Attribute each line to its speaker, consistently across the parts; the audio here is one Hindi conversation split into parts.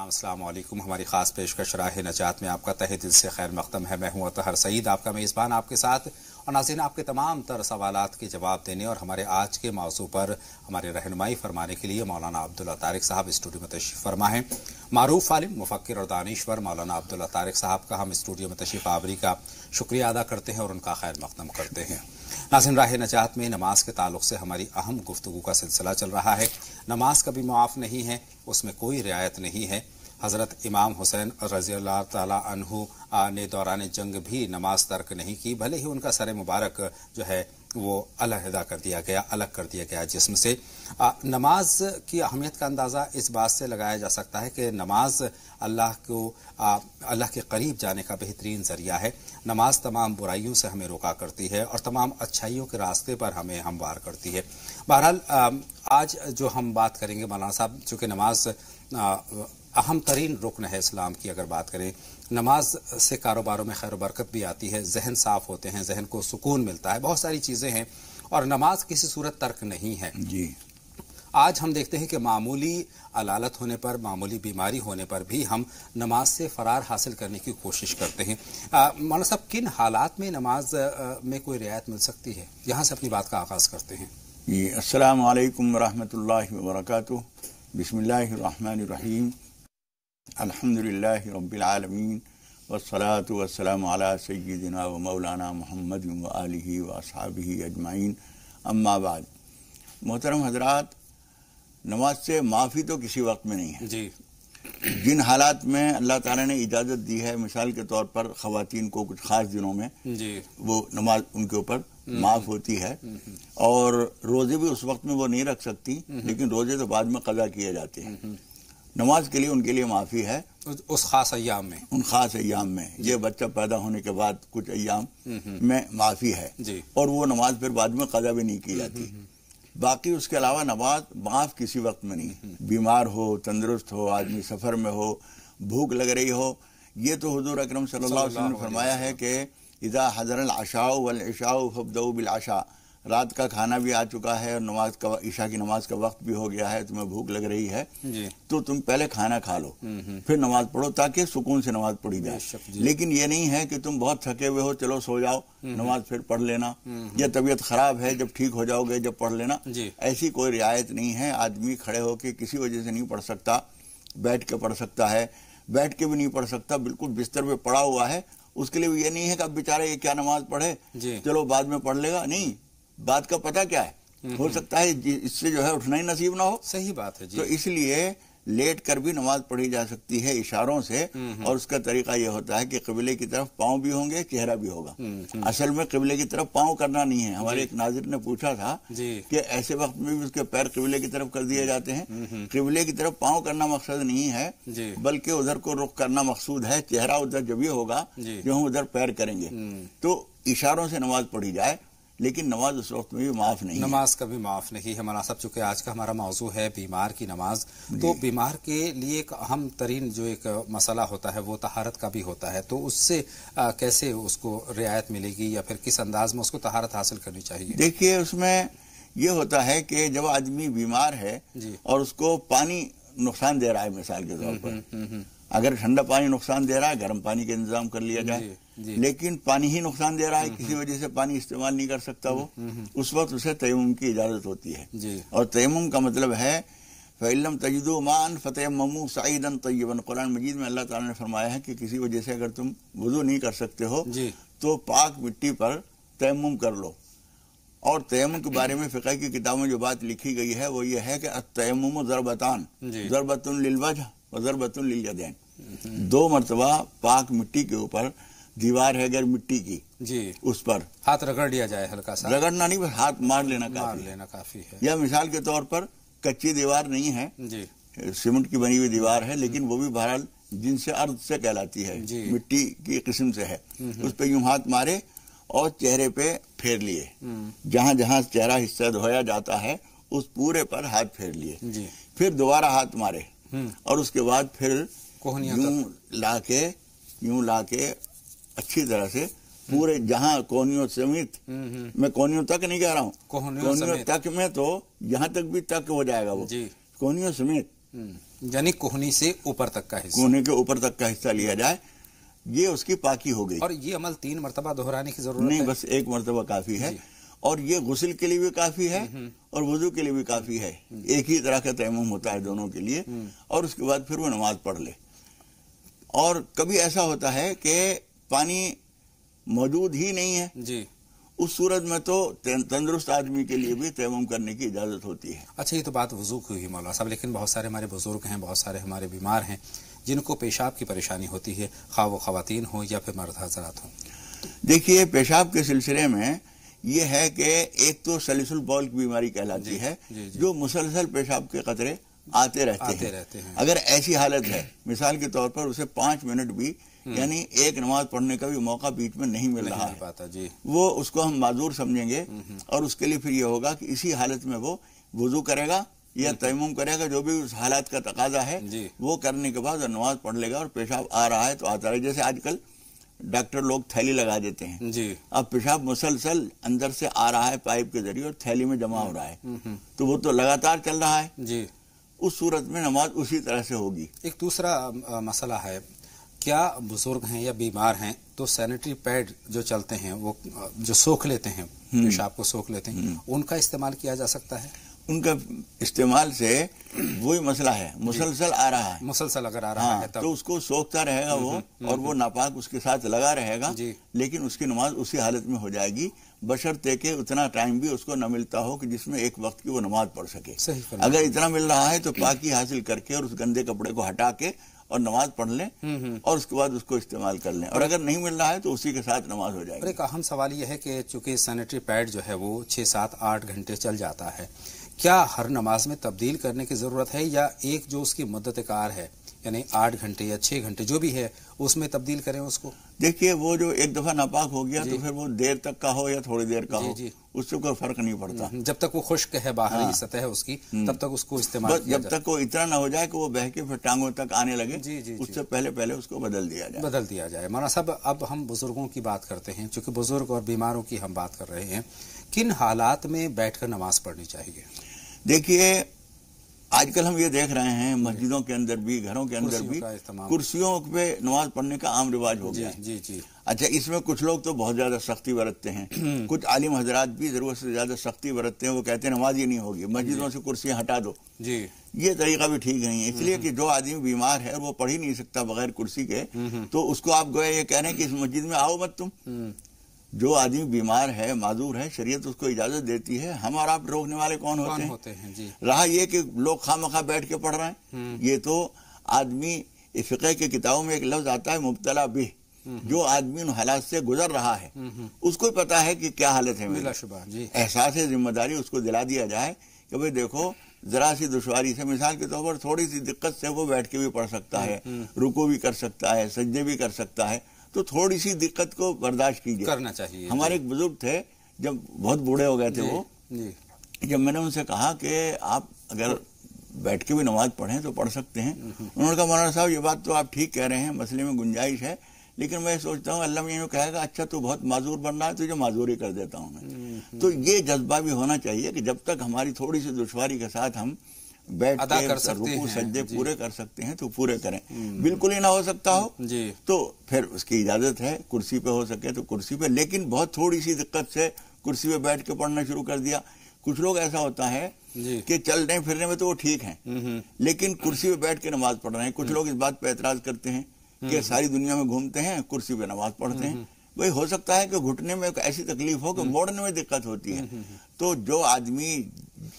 Speaker 1: नाम अल्लाम हमारी खास पेशकश राह नजात में आपका तहे दिल से खैर मकदम है मैं हूँ अतहर सईद आपका मेज़बान आपके साथ और नाजिन आपके तमाम तर सवाल के जवाब देने और हमारे आज के मौजू पर हमारे रहनमाई फरमाने के लिए मौलाना अब्दुल्ला तारिक साहब स्टूडियो में तशरीफ़ फरमा है मरूफ आलिम मुफक्र और दानश्वर मौलाना अब्दुल्ला तारिक साहब का हम स्टूडियो में तशरीफ़ आवरी का शुक्रिया अदा करते हैं और उनका खैर मकदम करते हैं नाजिम राह नजात में नमाज के ताल्लुक से हमारी अहम गुफ्तु का सिलसिला चल रहा है नमाज कभी मुआफ़ नहीं है उसमें कोई रियायत नहीं है हज़रत इमाम हुसैन रजी तहु ने दौरान जंग भी नमाज तर्क नहीं की भले ही उनका सर मुबारक जो है वो अलहदा कर दिया गया अलग कर दिया गया जिसम से आ, नमाज की अहमियत का अंदाज़ा इस बात से लगाया जा सकता है कि नमाज अल्लाह को अल्लाह के करीब जाने का बेहतरीन ज़रिया है नमाज तमाम बुराइयों से हमें रोका करती है और तमाम अच्छाइयों के रास्ते पर हमें हमवार करती है बहरहाल आज जो हम बात करेंगे मौलाना साहब चूँकि नमाज अहम तरीन रुकन है इस्लाम की अगर बात करें नमाज से कारोबारों में खैर बरकत भी आती है जहन साफ होते हैं जहन को सुकून मिलता है बहुत सारी चीज़ें हैं और नमाज किसी सूरत तर्क नहीं है जी आज हम देखते हैं कि मामूली अलालत होने पर मामूली बीमारी होने पर भी हम नमाज से फरार हासिल करने की कोशिश करते हैं मौलाना साहब किन हालात में नमाज आ, में कोई रियायत मिल सकती है यहाँ से अपनी बात का आगाज़ करते हैं
Speaker 2: जी असलकम वरहमल वर्क बसमिल्लर अल्हम्दुलिल्लाह रब्बिल आलमीन वसलात वसलाम अला सय्यदिना व मौलाना मोहम्मद व आलिही व असहाबी अजमाइन अम्माबाद मोहतरम हजरात नमाज से माफ़ी तो किसी वक्त में नहीं है जी जिन हालात में अल्लाह ताला ने इजाज़त दी है मिसाल के तौर पर ख़वातीन को कुछ ख़ास दिनों में जी वो नमाज उनके ऊपर हम्म। माफ़ होती है हम्म, हम्म। और रोज़े भी उस वक्त में वो नहीं रख सकती लेकिन रोज़े तो बाद में कज़ा किए जाते हैं नमाज के लिए उनके लिए माफ़ी है
Speaker 1: उस खास अयाम में
Speaker 2: उन खास अयाम में ये बच्चा पैदा होने के बाद कुछ अयाम में माफ़ी है और वो नमाज फिर बाद में कदा भी नहीं की जाती बाकी उसके अलावा नमाज माफ़ किसी वक्त में नहीं बीमार हो तंदुरुस्त हो आदमी सफ़र में हो भूख लग रही हो ये तो हजूर अक्रम सल्ला ने फरमाया है कि इज़ा हजर आशाओ वल इशाओ फबदऊ बिल आशा रात का खाना भी आ चुका है और नमाज का ईशा की नमाज का वक्त भी हो गया है तुम्हें भूख लग रही है तो तुम पहले खाना खा लो हम्म, हम्म। फिर नमाज पढ़ो ताकि सुकून से नमाज पढ़ी जाए लेकिन ये नहीं है कि तुम बहुत थके हुए हो चलो सो जाओ हम्म, नमाज फिर पढ़ लेना या तबीयत खराब है जब ठीक हो जाओगे जब पढ़ लेना ऐसी कोई रियायत नहीं है आदमी खड़े होके किसी वजह से नहीं पढ़ सकता बैठ के पढ़ सकता है बैठ के भी नहीं पढ़ सकता बिल्कुल बिस्तर पे पड़ा हुआ है उसके लिए ये नहीं है कि अब बेचारा ये क्या नमाज पढ़े चलो बाद में पढ़ लेगा नहीं बात का पता क्या है हम्म, हो हम्म। सकता है इससे जो है उठना ही नसीब ना हो सही बात है जी। तो इसलिए लेट कर भी नमाज पढ़ी जा सकती है इशारों से हम्म, और उसका तरीका यह होता है कि कबीले की तरफ पाँव भी होंगे चेहरा भी होगा असल में कबिले की तरफ पाँव करना नहीं है हमारे एक नाजिर ने पूछा था कि ऐसे वक्त में भी उसके पैर कबीले की तरफ कर दिए जाते हैं कबिले की तरफ पाँव करना मकसद नहीं है बल्कि उधर को रुख करना मकसूद है चेहरा उधर जब भी होगा जो हम उधर पैर करेंगे तो इशारों से नमाज पढ़ी जाए लेकिन नमाज उस वक्त में भी माफ नहीं नमाज का भी माफ नहीं है मना सब चूंकि आज का हमारा मौजू है बीमार की नमाज
Speaker 1: तो बीमार के लिए एक अहम तरीन जो एक मसला होता है वो तहारत का भी होता है तो उससे
Speaker 2: आ, कैसे उसको रियायत मिलेगी या फिर किस अंदाज में उसको तहारत हासिल करनी चाहिए देखिए उसमें ये होता है कि जब आदमी बीमार है और उसको पानी नुकसान दे रहा है मिसाल के तौर पर हम्म, हम्म, हम्म, अगर ठंडा पानी नुकसान दे रहा है गर्म पानी का इंतजाम कर लिया जाए लेकिन पानी ही नुकसान दे रहा है हम्म, किसी हम्म। वजह से पानी इस्तेमाल नहीं कर सकता वो हम्म, उस वक्त उसे तयम की इजाजत होती है और तयम का मतलब है फ़ैलम तजदुमान फ़तेह ममू साइद तयबन कुरान मजीद में अल्लाह तला ने फरमाया है कि किसी वजह से अगर तुम वजू नहीं कर सकते हो तो पाक मिट्टी पर तयम कर लो और तयम के बारे में फ़िका की किताबों में जो बात लिखी गई है वो ये है कि तयम ज़रबतान ज़रबतुल्वज व ज़रबतुल्यदैन दो मरतबा पाक मिट्टी के ऊपर दीवार है अगर मिट्टी की जी उस पर
Speaker 1: हाथ रगड़ दिया जाए हल्का सा रगड़ना
Speaker 2: नहीं बस हाथ मार लेना काफी मार लेना काफी है या मिसाल के तौर पर कच्ची दीवार नहीं है जी सीमेंट की बनी हुई दीवार है लेकिन वो भी बहरहाल जिनसे अर्ध से कहलाती है मिट्टी की किस्म से है हम्म, हम्म। उस पर यूं हाथ मारे और चेहरे पे फेर लिए हम्म। जहां जहां चेहरा हिस्सा धोया जाता है उस पूरे पर हाथ फेर लिए फिर दोबारा हाथ मारे और उसके बाद फिर यूं ला के यूं ला के अच्छी तरह से पूरे जहाँ कोहनियों समेत हम्म, हम्म। मैं कोहनियों तक नहीं कह रहा हूँ
Speaker 1: कोहनियों
Speaker 2: तक में तो यहाँ तक भी तक हो जाएगा वो कोहनियों समेत हम्म, यानी कोहनी से ऊपर तक का हिस्सा कोहनी के ऊपर तक का हिस्सा लिया जाए ये उसकी पाकी हो गई और
Speaker 1: ये अमल तीन मरतबा दोहराने की जरूरत नहीं बस
Speaker 2: एक मरतबा काफी है और ये गुसल के लिए भी काफी है और वजू के लिए भी काफी है एक ही तरह का तयम होता है दोनों के लिए और उसके बाद फिर वो नमाज पढ़ ले और कभी ऐसा होता है कि पानी मौजूद ही नहीं है जी उस सूरत में तो तंदुरुस्त आदमी के लिए भी तयम करने की इजाज़त होती है
Speaker 1: अच्छा ये तो बात वजू की हुई मौलाना साहब लेकिन बहुत सारे हमारे बुजुर्ग हैं बहुत सारे हमारे बीमार हैं जिनको पेशाब की परेशानी होती है खा वो खातन हो या फिर मर्द
Speaker 2: हजरात हो देखिए पेशाब के सिलसिले में यह है कि एक तो सलिसल बॉल की बीमारी कहलाती है जो मुसलसल पेशाब के कतरे आते रहते आते हैं रहते हैं अगर ऐसी हालत है मिसाल के तौर पर उसे पांच मिनट भी हम्म। यानी एक नमाज पढ़ने का भी मौका बीच में नहीं मिल रहा
Speaker 1: है जी
Speaker 2: वो उसको हम माजूर समझेंगे हम्म, हम्म। और उसके लिए फिर ये होगा कि इसी हालत में वो वजू करेगा या तयम करेगा जो भी उस हालात का तकाजा है वो करने के बाद नमाज पढ़ लेगा और पेशाब आ रहा है तो आता रहे जैसे आजकल डॉक्टर लोग थैली लगा देते हैं जी अब पेशाब मुसलसल अंदर से आ रहा है पाइप के जरिए और थैली में जमा हो रहा है तो वो तो लगातार चल रहा है जी उस सूरत में नमाज उसी तरह से होगी एक दूसरा मसला है क्या बुजुर्ग हैं या बीमार हैं तो सैनिटरी पैड जो चलते हैं वो जो सोख लेते हैं हम्म। पेशाब को सोख लेते हैं हम्म।
Speaker 1: उनका इस्तेमाल किया जा सकता है
Speaker 2: उनका इस्तेमाल से वही मसला है मुसलसल आ रहा
Speaker 1: है मुसलसल अगर आ रहा हाँ, है तो उसको
Speaker 2: सोखता रहेगा वो हम्म, हम्म, और वो हम्म। नापाक उसके साथ लगा रहेगा लेकिन उसकी नमाज उसी हालत में हो जाएगी बशर्ते के उतना टाइम भी उसको न मिलता हो कि जिसमें एक वक्त की वो नमाज पढ़ सके सही अगर इतना मिल रहा है तो पाकि हासिल करके और उस गंदे कपड़े को हटा के और नमाज पढ़ लें और उसके बाद उसको इस्तेमाल कर लें और अगर नहीं मिल रहा है तो उसी के साथ नमाज हो
Speaker 1: जाएगी एक अहम सवाल यह है कि चूंकि सैनिटरी पैड जो है वो छह सात आठ घंटे चल जाता है क्या हर नमाज में तब्दील करने की ज़रूरत है या एक जो उसकी
Speaker 2: मदत कार है यानी आठ घंटे या छह घंटे जो भी है उसमें तब्दील करें उसको देखिए वो जो एक दफ़ा नापाक हो गया तो फिर वो देर तक का हो या थोड़ी देर का जी, हो जी। उससे कोई फर्क नहीं पड़ता
Speaker 1: हम्म, जब तक वो खुश्क है बाहरी हाँ। सतह उसकी हम्म। तब तक
Speaker 2: उसको इस्तेमाल जब तक वो इतना ना हो जाए कि वो बह के फिर टांगों तक आने लगे जी जी उससे पहले पहले उसको बदल दिया जाए बदल दिया जाए माना साहब अब
Speaker 1: हम बुजुर्गों की बात करते हैं चूंकि बुजुर्ग और बीमारों की हम बात कर रहे हैं किन हालात में
Speaker 2: बैठकर नमाज पढ़नी चाहिए देखिए आजकल हम ये देख रहे हैं मस्जिदों के अंदर भी घरों के अंदर भी कुर्सियों पे नमाज पढ़ने का आम रिवाज हो गया जी जी अच्छा इसमें कुछ लोग तो बहुत ज्यादा सख्ती बरतते हैं कुछ आलिम हजरात भी जरूरत से ज्यादा सख्ती बरतते हैं वो कहते हैं नमाज ही नहीं होगी मस्जिदों से कुर्सियां हटा दो जी ये तरीका भी ठीक नहीं है इसलिए हम्म, कि हम्म। जो आदमी बीमार है वो पढ़ ही नहीं सकता बगैर कुर्सी के हम्म, तो उसको आप गए ये कह रहे हैं कि इस मस्जिद में आओ मत तुम जो आदमी बीमार है माजूर है शरीयत उसको इजाजत देती है हम और आप रोकने वाले कौन होते हैं, होते हैं जी। रहा ये कि लोग खाम खा बैठ के पढ़ रहे हैं हम्म। ये तो आदमी फ़िक़े की किताबों में एक लफ्ज आता है मुबतला भी हम्म। जो आदमी उन हालात से गुजर रहा है हम्म, उसको पता है कि क्या हालत है
Speaker 1: एहसास
Speaker 2: एहसास जिम्मेदारी उसको दिला दिया जाए कि भाई देखो जरा सी दुशारी से मिसाल के तौर पर थोड़ी सी दिक्कत से वो बैठ के भी पढ़ सकता है रुको भी कर सकता है सजदे भी कर सकता है तो थोड़ी सी दिक्कत को बर्दाश्त कीजिए करना चाहिए हमारे एक बुजुर्ग थे जब बहुत बूढ़े हो गए थे वो जब मैंने उनसे कहा कि आप अगर बैठ के भी नमाज पढ़ें तो पढ़ सकते हैं हम्म, हम्म। उन्होंने कहा मौलाना साहब ये बात तो आप ठीक कह रहे हैं मसले में गुंजाइश है लेकिन मैं सोचता हूँ अल्लाह मुझे कहेगा अच्छा तू बहुत माजूर बन रहा है तुझे माजूरी कर देता हूँ मैं हम्म, तो ये जज्बा भी होना चाहिए कि जब तक हमारी थोड़ी सी दुश्वारी के साथ हम बैठ अदा कर सकते हैं सज्जे पूरे कर सकते हैं तो पूरे करें हम्म। बिल्कुल ही ना हो सकता हो जी तो फिर उसकी इजाजत है कुर्सी पे हो सके तो कुर्सी पे लेकिन बहुत थोड़ी सी दिक्कत से कुर्सी पे बैठ के पढ़ना शुरू कर दिया कुछ लोग ऐसा होता है कि चलने फिरने में तो वो ठीक है हम्म, हम्म। लेकिन कुर्सी पे बैठ के नमाज पढ़ रहे हैं कुछ लोग इस बात पे एतराज करते हैं कि सारी दुनिया में घूमते हैं कुर्सी पे नमाज पढ़ते हैं भाई हो सकता है कि घुटने में ऐसी तकलीफ हो कि मोड़ने में दिक्कत होती है तो जो आदमी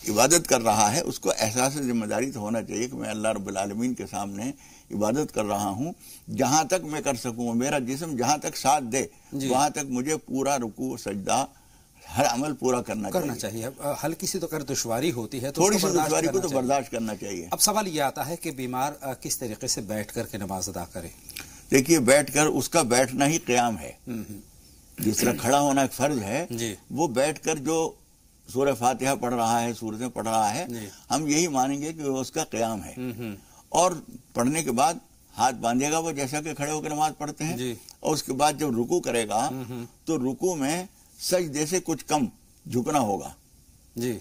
Speaker 2: इबादत कर रहा है उसको एहसास जिम्मेदारी तो होना चाहिए कि मैं अल्लाह रबालमीन के सामने इबादत कर रहा हूँ जहाँ तक मैं कर सकूँ मेरा जिसम जहाँ तक साथ दे वहाँ तक मुझे पूरा रुकू सजदा हर अमल पूरा करना करना
Speaker 1: चाहिए, चाहिए।
Speaker 2: हल्की सी तो कर दुशारी होती है तो थोड़ी सी दुशारी को तो बर्दाश्त करना चाहिए
Speaker 1: अब सवाल ये आता है कि बीमार
Speaker 2: किस तरीके से बैठ कर के नमाज अदा करे देखिए बैठ कर उसका बैठना ही क्याम है हम्म, हम्म। जिस तरह खड़ा होना एक फर्ज है वो बैठ कर जो सूर्य फातिहा पढ़ रहा है सूरज पढ़ रहा है हम यही मानेंगे कि वो उसका क्याम है हम्म, हम्म। और पढ़ने के बाद हाथ बांधेगा वो जैसा कि खड़े होकर नमाज पढ़ते हैं और उसके बाद जब रुकू करेगा हम्म, तो रुकू में सजदे से कुछ कम झुकना होगा जी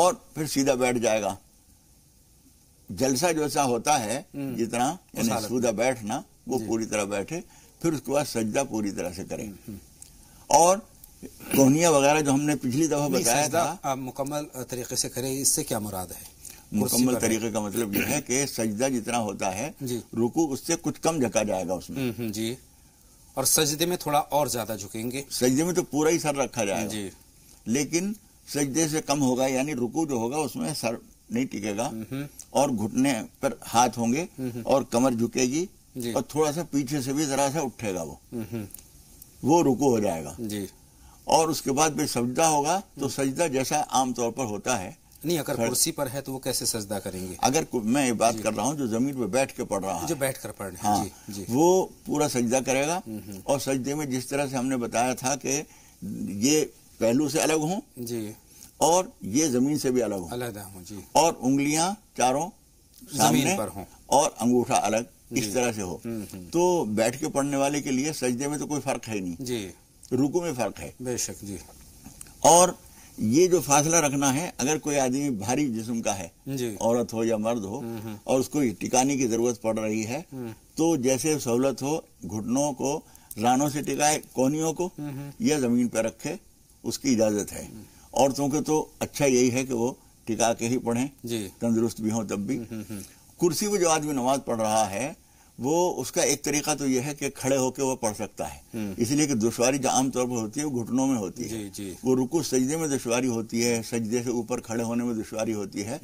Speaker 2: और फिर सीधा बैठ जाएगा जलसा जैसा होता है जितना सीधा बैठना वो पूरी तरह बैठे फिर उसके बाद सजदा पूरी तरह से करें और कोहनिया वगैरह जो हमने पिछली दफा बताया था आप मुकम्मल तरीके से करें इससे क्या मुराद है
Speaker 1: मुकम्मल तरीके का
Speaker 2: मतलब यह है कि सजदा जितना होता है रुकू उससे कुछ कम झका जाएगा उसमें हम्म, हम्म, जी और सजदे में थोड़ा और ज्यादा झुकेंगे सजदे में तो पूरा ही सर रखा जाएगा जी लेकिन सजदे से कम होगा यानी रुकू जो होगा उसमें सर नहीं टिकेगा हम्म, और घुटने पर हाथ होंगे और कमर झुकेगी और थोड़ा सा पीछे से भी जरा सा उठेगा वो वो रुकू हो जाएगा जी और उसके बाद में सजदा होगा तो सजदा जैसा आमतौर पर होता है नहीं अगर कुर्सी पर है तो वो कैसे सजदा करेंगे अगर मैं बात कर रहा हूँ जो जमीन पे बैठ के पढ़ रहा है जो बैठ
Speaker 1: कर पढ़ रहा हाँ,
Speaker 2: जी, जी। वो पूरा सजदा करेगा हम्म, हम्म। और सजदे में जिस तरह से हमने बताया था कि ये पहलू से अलग हूँ और ये जमीन से भी अलग हूँ
Speaker 1: अलग हूँ
Speaker 2: और उंगलियां चारों जमीन पर हो और अंगूठा अलग इस तरह से हो हम्म, तो बैठ के पढ़ने वाले के लिए सजदे में तो कोई फर्क है नहीं रुकू में फर्क है बेशक जी और ये जो फासला रखना है अगर कोई आदमी भारी जिस्म का है औरत हो या मर्द हो हम्म, हम्म। और उसको टिकाने की जरूरत पड़ रही है हम्म। तो जैसे सहूलत हो घुटनों को रानों से टिकाए कोनियों को या जमीन पर रखे उसकी इजाजत है औरतों के तो अच्छा यही है कि वो टिका के ही पढ़े तंदुरुस्त भी हों तब भी कुर्सी पर जो आदमी नमाज पढ़ रहा है वो उसका एक तरीका तो यह है कि खड़े होकर वो पढ़ सकता है हम्म। इसलिए कि दुश्वारी जो आमतौर पर होती है वो घुटनों में होती है जी, जी। वो रुकू सजदे में दुश्वारी होती है सजदे से ऊपर खड़े होने में दुश्वारी होती है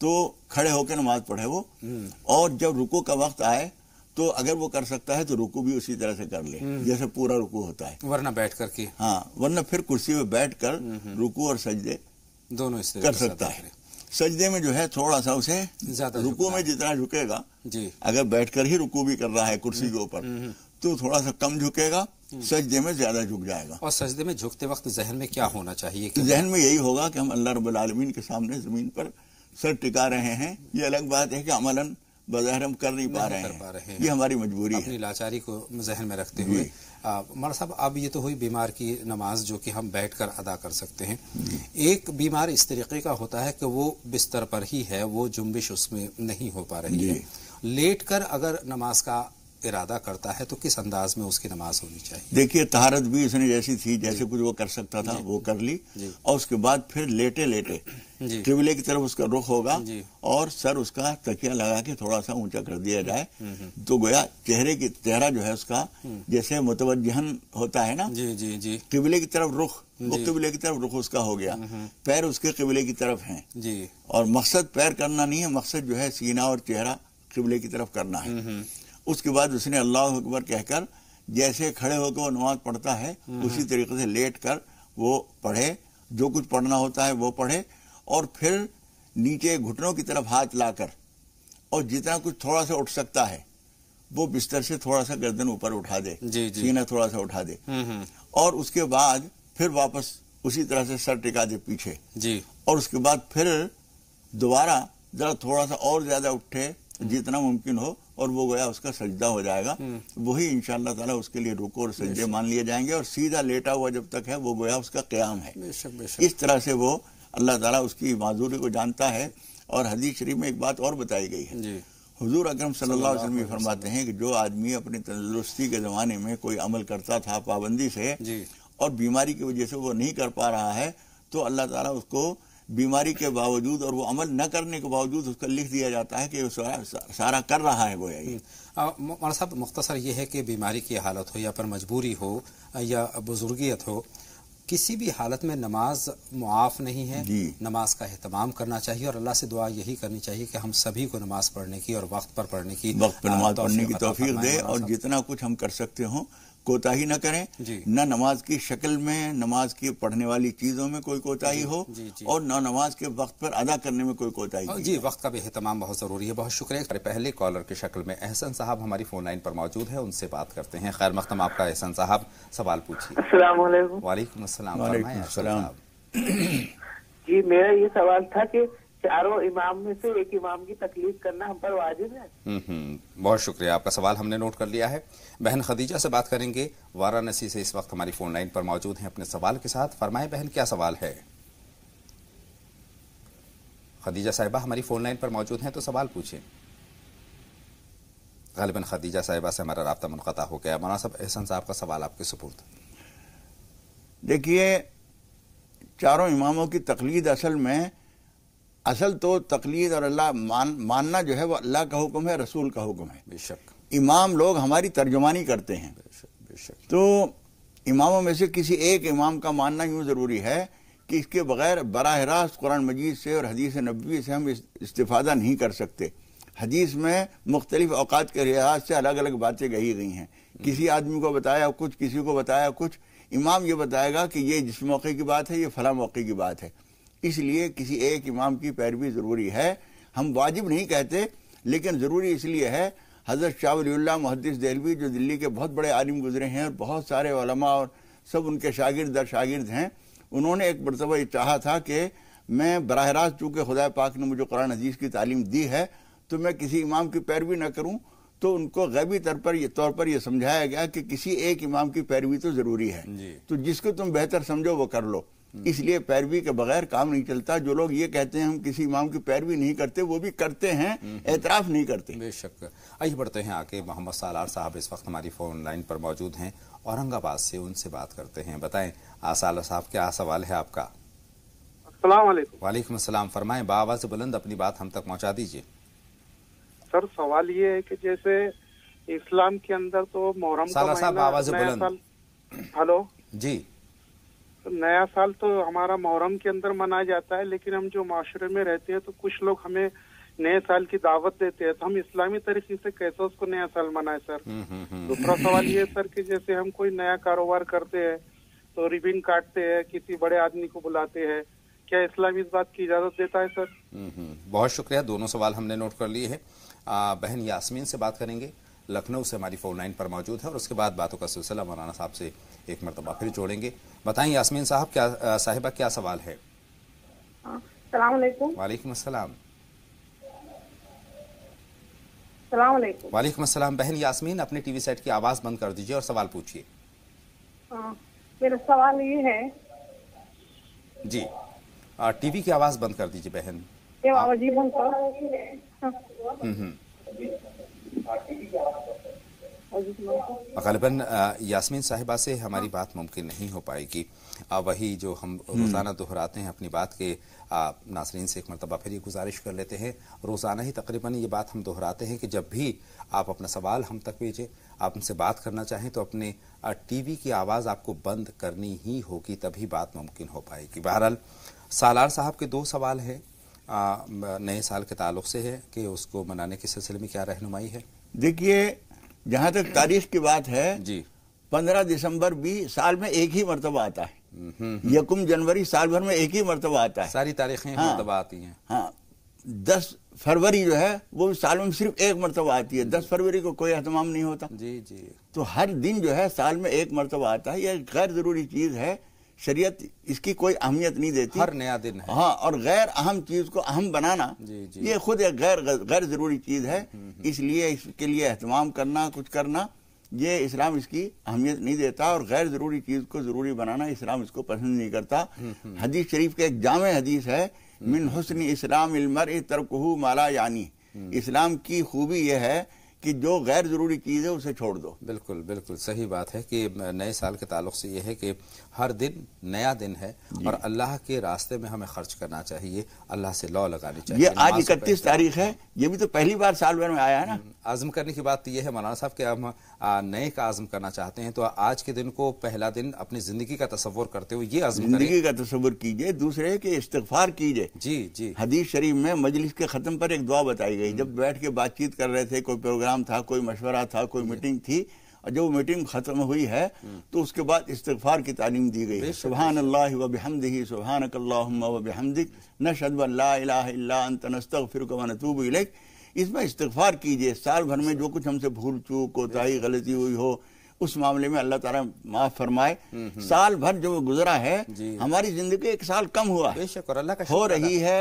Speaker 2: तो खड़े होकर नमाज पढ़े वो हम्म। और जब रुकू का वक्त आए तो अगर वो कर सकता है तो रुकू भी उसी तरह से कर ले हम्म। जैसे पूरा रुकू होता है वरना बैठ करके हाँ वरना फिर कुर्सी में बैठ कर रुकू और सजदे दोनों कर सकता है सजदे में जो है थोड़ा सा उसे रुकू में जितना झुकेगा अगर बैठकर ही रुकू भी कर रहा है कुर्सी के हम्म, ऊपर हम्म, हम्म। तो थोड़ा सा कम झुकेगा सजदे में ज्यादा झुक जाएगा
Speaker 1: और सजदे में झुकते वक्त जहन में क्या होना चाहिए तो जहन में यही होगा
Speaker 2: कि हम अल्लाह रब्बुल आलमीन के सामने जमीन पर सर टिका रहे हैं ये अलग बात है कि अमलन बजहर हम कर नहीं पा रहे हैं ये हमारी मजबूरी
Speaker 1: है लाचारी को जहन में रखते हुए मौलाना साहब अब ये तो हुई बीमार की नमाज जो कि हम बैठ कर अदा कर सकते हैं एक बीमार इस तरीके का होता है कि वो बिस्तर पर ही है वो जुम्बिश उसमें नहीं हो पा रही है लेट कर अगर नमाज का इरादा करता है तो किस अंदाज में उसकी नमाज होनी
Speaker 2: चाहिए देखिए तहारत भी उसने जैसी थी जैसे कुछ वो कर सकता था वो कर ली और उसके बाद फिर लेटे लेटे किबले की तरफ उसका रुख होगा और सर उसका तकिया लगा के थोड़ा सा ऊंचा कर दिया जाए हम्म, हम्म। तो गोया चेहरे की चेहरा जो है उसका हम्म। जैसे मुतवजहन होता है ना किबले की तरफ रुख वो किबले की तरफ रुख उसका हो गया पैर उसके किबले की तरफ है और मकसद पैर करना नहीं है मकसद जो है सीना और चेहरा किबले की तरफ करना है उसके बाद उसने अल्लाह अकबर कहकर जैसे खड़े होकर वो नमाज पढ़ता है हम्म। उसी तरीके से लेट कर वो पढ़े जो कुछ पढ़ना होता है वो पढ़े और फिर नीचे घुटनों की तरफ हाथ लाकर और जितना कुछ थोड़ा सा उठ सकता है वो बिस्तर से थोड़ा सा गर्दन ऊपर उठा दे सीना थोड़ा सा उठा दे हम्म, हम्म। और उसके बाद फिर वापस उसी तरह से सर टिका दे पीछे जी और उसके बाद फिर दोबारा जरा थोड़ा सा और ज्यादा उठे जितना मुमकिन हो और वो गोया उसका सजदा हो जाएगा हम्म। वही इंशाल्लाह ताला उसके लिए रुको और सजदे मान लिए जाएंगे और सीधा लेटा हुआ जब तक है वो गोया उसका क्याम है बेशक, बेशक। इस तरह से वो अल्लाह ताला उसकी माजूरी को जानता है और हदीस शरीफ में एक बात और बताई गई है हजूर अक्रम सल्लल्लाहु अलैहि वसल्लम फरमाते हैं कि जो आदमी अपनी तंदुरुस्ती के ज़माने में कोई अमल करता था पाबंदी से और बीमारी की वजह से वो नहीं कर पा रहा है तो अल्लाह ताला उसको बीमारी के बावजूद और वो अमल न करने के बावजूद उसका लिख दिया जाता है कि सारा, सारा कर रहा है वो
Speaker 1: ये मौलाना साहब मुख्तसर ये है कि बीमारी की हालत हो या पर मजबूरी हो या बुजुर्गियत हो किसी भी हालत में नमाज मुआफ नहीं है नमाज का अहतमाम करना चाहिए और अल्लाह से दुआ यही करनी चाहिए कि हम सभी को नमाज पढ़ने की और
Speaker 2: वक्त पर पढ़ने की वक्त पर नमाज पढ़ने की तोफीक दे और जितना कुछ हम कर सकते हों कोताही न करें न नमाज की शक्ल में नमाज की पढ़ने वाली चीजों में कोई कोताही हो जी, जी, और न नमाज के वक्त पर अदा करने में कोई कोताही हो
Speaker 1: जी वक्त का भी एहतमाम बहुत जरूरी है बहुत शुक्रिया पहले कॉलर की शक्ल में एहसन साहब हमारी फोन लाइन पर मौजूद है उनसे बात करते हैं खैर मख्तम आपका एहसन साहब सवाल पूछिए वाले
Speaker 2: जी मेरा ये सवाल था की चारों इमाम में से एक इमाम की तकलीफ करना हम पर वाजिब है
Speaker 1: हम्म, हम्म, बहुत शुक्रिया आपका सवाल हमने नोट कर लिया है बहन खदीजा से बात करेंगे वाराणसी से इस वक्त हमारी फोन लाइन पर मौजूद हैं अपने सवाल के साथ फरमाए बहन क्या सवाल है खदीजा साहिबा हमारी फोन लाइन पर मौजूद हैं तो सवाल पूछे गालिबा खदीजा साहिबा से हमारा रबता मुनता हो गया मनासब एहसन साहब का सवाल
Speaker 2: आपके सपूर्द देखिए चारों इमामों की तकलीद असल में असल तो तकलीद और अल्लाह मान मानना जो है वो अल्लाह का हुक्म है रसूल का हुक्म है बेशक इमाम लोग हमारी तर्जुमानी करते हैं बेशक तो इमामों में से किसी एक इमाम का मानना यूँ ज़रूरी है कि इसके बगैर बरह रास्त कुरान मजीद से और हदीस नबी से हम इस्ता नहीं कर सकते हदीस में मुख्तलिफ अवकात के लिहाज से अलग अलग बातें कही गई हैं किसी आदमी को बताया कुछ किसी को बताया कुछ इमाम ये बताएगा कि ये जिस मौके की बात है ये फला मौके की बात है इसलिए किसी एक इमाम की पैरवी ज़रूरी है हम वाजिब नहीं कहते लेकिन ज़रूरी इसलिए है हज़रत शाह वलील्ला मुहदस दहलवी जो दिल्ली के बहुत बड़े आलिम गुजरे हैं और बहुत सारे वलमा और सब उनके शागिर दर शागिर्द हैं उन्होंने एक मरतबा ये चाहा था कि मैं बरह रास्त चूँकि खुदा पाक ने मुझे कुरान अजीज की तालीम दी है तो मैं किसी इमाम की पैरवी ना करूँ तो उनको गैबी तौर पर ये तौर पर यह समझाया गया कि किसी एक इमाम की पैरवी तो ज़रूरी है तो जिसको तुम बेहतर समझो वो कर लो हम्म। इसलिए पैरवी के बगैर काम नहीं चलता जो लोग ये कहते हैं हम किसी इमाम की पैरवी नहीं करते वो भी करते हैं हम्म, हम्म। एतराफ नहीं करते बेशक
Speaker 1: आइए बढ़ते हैं आके मोहम्मद सालार साहब इस वक्त हमारी फोन लाइन पर मौजूद हैं औरंगाबाद से उनसे बात करते हैं बताएं आसाल साहब क्या सवाल है आपका वालेकुम असलम बाबा से बुलंद अपनी बात हम तक पहुँचा दीजिए सर सवाल ये है की जैसे इस्लाम के अंदर तो मोहरम साहब आवाज बुलंद हेलो जी तो नया साल तो हमारा मुहर्रम के अंदर मनाया जाता है लेकिन हम जो माशरे में रहते हैं तो कुछ लोग हमें नए साल की दावत देते हैं तो हम इस्लामी तरीके से कैसे उसको नया साल मनाए सर
Speaker 2: हम्म, हम्म, हम्म, दूसरा
Speaker 1: सवाल ये सर कि जैसे हम कोई नया कारोबार करते हैं तो रिबिन काटते हैं किसी बड़े आदमी को बुलाते हैं क्या इस्लाम इस बात की इजाजत देता है सर बहुत शुक्रिया दोनों सवाल हमने नोट कर लिए है बहन यासमीन से बात करेंगे लखनऊ से हमारी फोन लाइन पर मौजूद है और उसके बाद बातों का सिलसिला मौलाना साहब से एक मरतबा फिर जोड़ेंगे बताएं यासमीन साहब क्या साहिबा क्या सवाल है हाँ, वालेकुम अस्सलाम वालेकुम अस्सलाम बहन यासमीन अपने टीवी सेट की आवाज़ बंद कर दीजिए और सवाल पूछिए हाँ, मेरा सवाल ये है जी आ, टीवी की आवाज़ बंद कर दीजिए बहन जीवन गलबन यासमीन साहिबा से हमारी बात मुमकिन नहीं हो पाएगी वही जो हम हम्म। रोज़ाना दोहराते हैं अपनी बात के नासरीन से एक मरतबा फिर ये गुजारिश कर लेते हैं रोज़ाना ही तकरीबन ये बात हम दोहराते हैं कि जब भी आप अपना सवाल हम तक भेजें आप उनसे बात करना चाहें तो अपने टीवी की आवाज़ आपको बंद करनी ही होगी तभी बात मुमकिन हो पाएगी बहरहाल सालार साहब के दो सवाल हैं नए साल के ताल्लुक से है कि उसको मनाने के सिलसिले में
Speaker 2: क्या रहनुमाई है देखिए जहां तक तारीख की बात है जी पंद्रह दिसंबर भी साल में एक ही मरतबा आता है हम्म, हम्म, हम्म। यकुम जनवरी साल भर में एक ही मरतबा आता है सारी तारीखें हाँ, मरतबा आती हैं हाँ दस फरवरी जो है वो साल में सिर्फ एक मरतबा आती है दस फरवरी को कोई अहतमाम नहीं होता जी जी तो हर दिन जो है साल में एक मरतबा आता है यह गैर ज़रूरी चीज़ है शरीयत इसकी कोई अहमियत नहीं देती हर नया दिन है हाँ और गैर अहम चीज को अहम बनाना जी, जी। ये खुद एक गैर गैर जरूरी चीज है हम्म, हम्म। इसलिए इसके लिए अहतमाम करना कुछ करना ये इस्लाम इसकी अहमियत नहीं देता और गैर जरूरी चीज को जरूरी बनाना इस्लाम इसको पसंद नहीं करता हम्म, हदीस शरीफ का एक जाम हदीस है मिन हुसन इस्लाम इलमर तरकहू माला यानी इस्लाम की खूबी यह है कि जो गैर ज़रूरी चीज़ है उसे छोड़ दो बिल्कुल बिल्कुल सही बात है कि नए
Speaker 1: साल के ताल्लुक से यह है कि हर दिन नया दिन है और अल्लाह के रास्ते में हमें खर्च करना चाहिए अल्लाह से लॉ लगानी चाहिए ये आज इकतीस तारीख
Speaker 2: है ये भी तो पहली बार साल भर में
Speaker 1: आया है ना हम्म, आज़म करने की बात तो यह है मौलाना साहब कि हम नए का आज़म करना चाहते हैं तो आज के दिन को पहला
Speaker 2: दिन अपनी ज़िंदगी का तस्वर करते हुए ये ज़िंदगी का तस्वर कीजिए दूसरे के इस्तफार कीजिए जी जी हदीज शरीफ में मजलिस के ख़त्म पर एक दुआ बताई गई जब बैठ के बातचीत कर रहे थे कोई प्रोग्राम प्रोग्राम था कोई मशवरा था कोई मीटिंग थी और जब मीटिंग खत्म हुई है हम्म। तो उसके बाद इस्तफार की तालीम दी गई सुबहान अल्लाह वबहमद ही सुबहान वबहमदिक न शदबल्लास्तफ़िरकनतूब इसमें इस्तफार कीजिए साल भर में जो कुछ हमसे भूल चूक कोताही गलती हुई हो उस मामले में अल्लाह ताला माफ फरमाए हम्म, हम्म। साल भर जो गुजरा है हमारी जिंदगी एक साल कम हुआ है हो रही है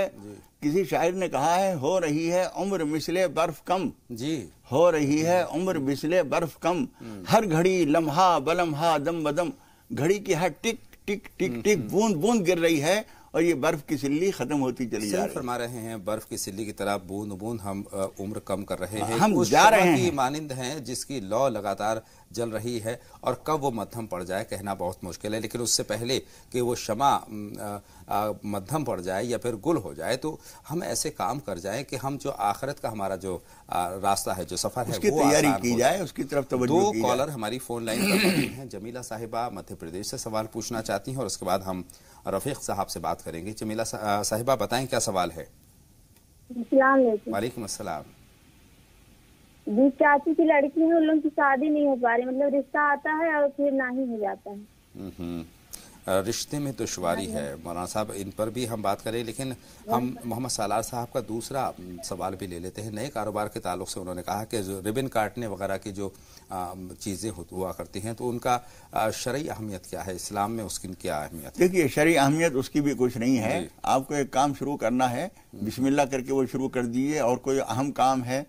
Speaker 2: किसी शायर ने कहा है हो रही है उम्र मिसले बर्फ कम जी हो रही है उम्र मिसले बर्फ कम हर घड़ी लम्हा बलम्हा दम बदम घड़ी की हर टिक टिक टिक टिक हम्म, बूंद बूंद गिर रही है और ये बर्फ की सिल्ली खत्म होती चली जा रही फरमा
Speaker 1: रहे हैं बर्फ की सिल्ली की तरह बूंद बूंद हम उम्र कम कर रहे हाँ, हैं हम जा रहे हैं मानिंद हैं जिसकी लॉ लगातार जल रही है और कब वो मध्यम पड़ जाए कहना बहुत मुश्किल है लेकिन उससे पहले कि वो क्षमा मध्यम पड़ जाए या फिर गुल हो जाए तो हम ऐसे काम कर जाए कि हम जो आखिरत का हमारा जो रास्ता है जो सफर है वो तैयारी की जाए उसकी तरफ तो दो कॉलर हमारी फोन लाइन पर हैं जमीला साहिबा मध्य प्रदेश से सवाल पूछना चाहती हैं और उसके बाद हम रफीक साहब से बात करेंगे जमीला साहिबा बताएं क्या सवाल है वालेकुम असलम जी चाची की लड़की है उन लोगों की शादी नहीं हो पा रही मतलब रिश्ता आता है और फिर ना ही हो जाता है हम्म, हम्म। रिश्ते में दुशारी है मौलाना साहब इन पर भी हम बात करें लेकिन हम मोहम्मद सालार साहब का दूसरा सवाल भी ले लेते हैं नए कारोबार के ताल्लुक से उन्होंने कहा कि रिबन काटने वगैरह की जो चीज़ें हुआ करती हैं तो उनका
Speaker 2: शर्य अहमियत क्या है इस्लाम में उसकी क्या अहमियत देखिए शर्य अहमियत उसकी भी कुछ नहीं है आपको एक काम शुरू करना है हम्म। बिस्मिल्ला करके वो शुरू कर दीजिए और कोई अहम काम है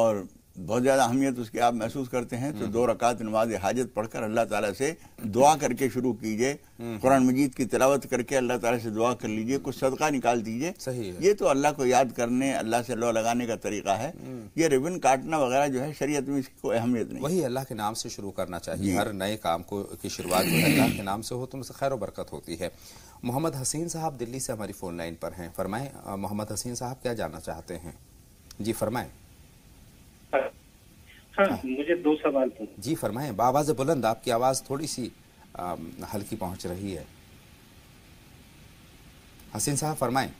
Speaker 2: और बहुत ज़्यादा अहमियत उसकी आप महसूस करते हैं तो हम्म। दो रकात नमाज हाजत पढ़कर अल्लाह ताला से दुआ करके शुरू कीजिए हम्म। कुरान मजीद की तिलावत करके अल्लाह ताला से दुआ कर लीजिए कुछ सदका निकाल दीजिए सही है। ये तो अल्लाह को याद करने अल्लाह से लो लगाने का तरीका है हम्म। ये रिबन काटना वगैरह जो है शरीयत में इसकी कोई अहमियत नहीं वही अल्लाह के नाम से शुरू करना चाहिए हर
Speaker 1: नए काम को की शुरुआत अल्लाह के नाम से हो तो उनसे खैर बरकत होती है मोहम्मद हसीन साहब दिल्ली से हमारी फ़ोन लाइन पर हैं फरमाएं मोहम्मद हसीन साहब क्या जानना चाहते हैं जी फरमाएं हाँ। हाँ, हाँ। मुझे दो सवाल पूछ जी फरमाए आवाज बुलंद आपकी आवाज थोड़ी सी आ, हल्की पहुंच रही है हसीन साहब फरमाए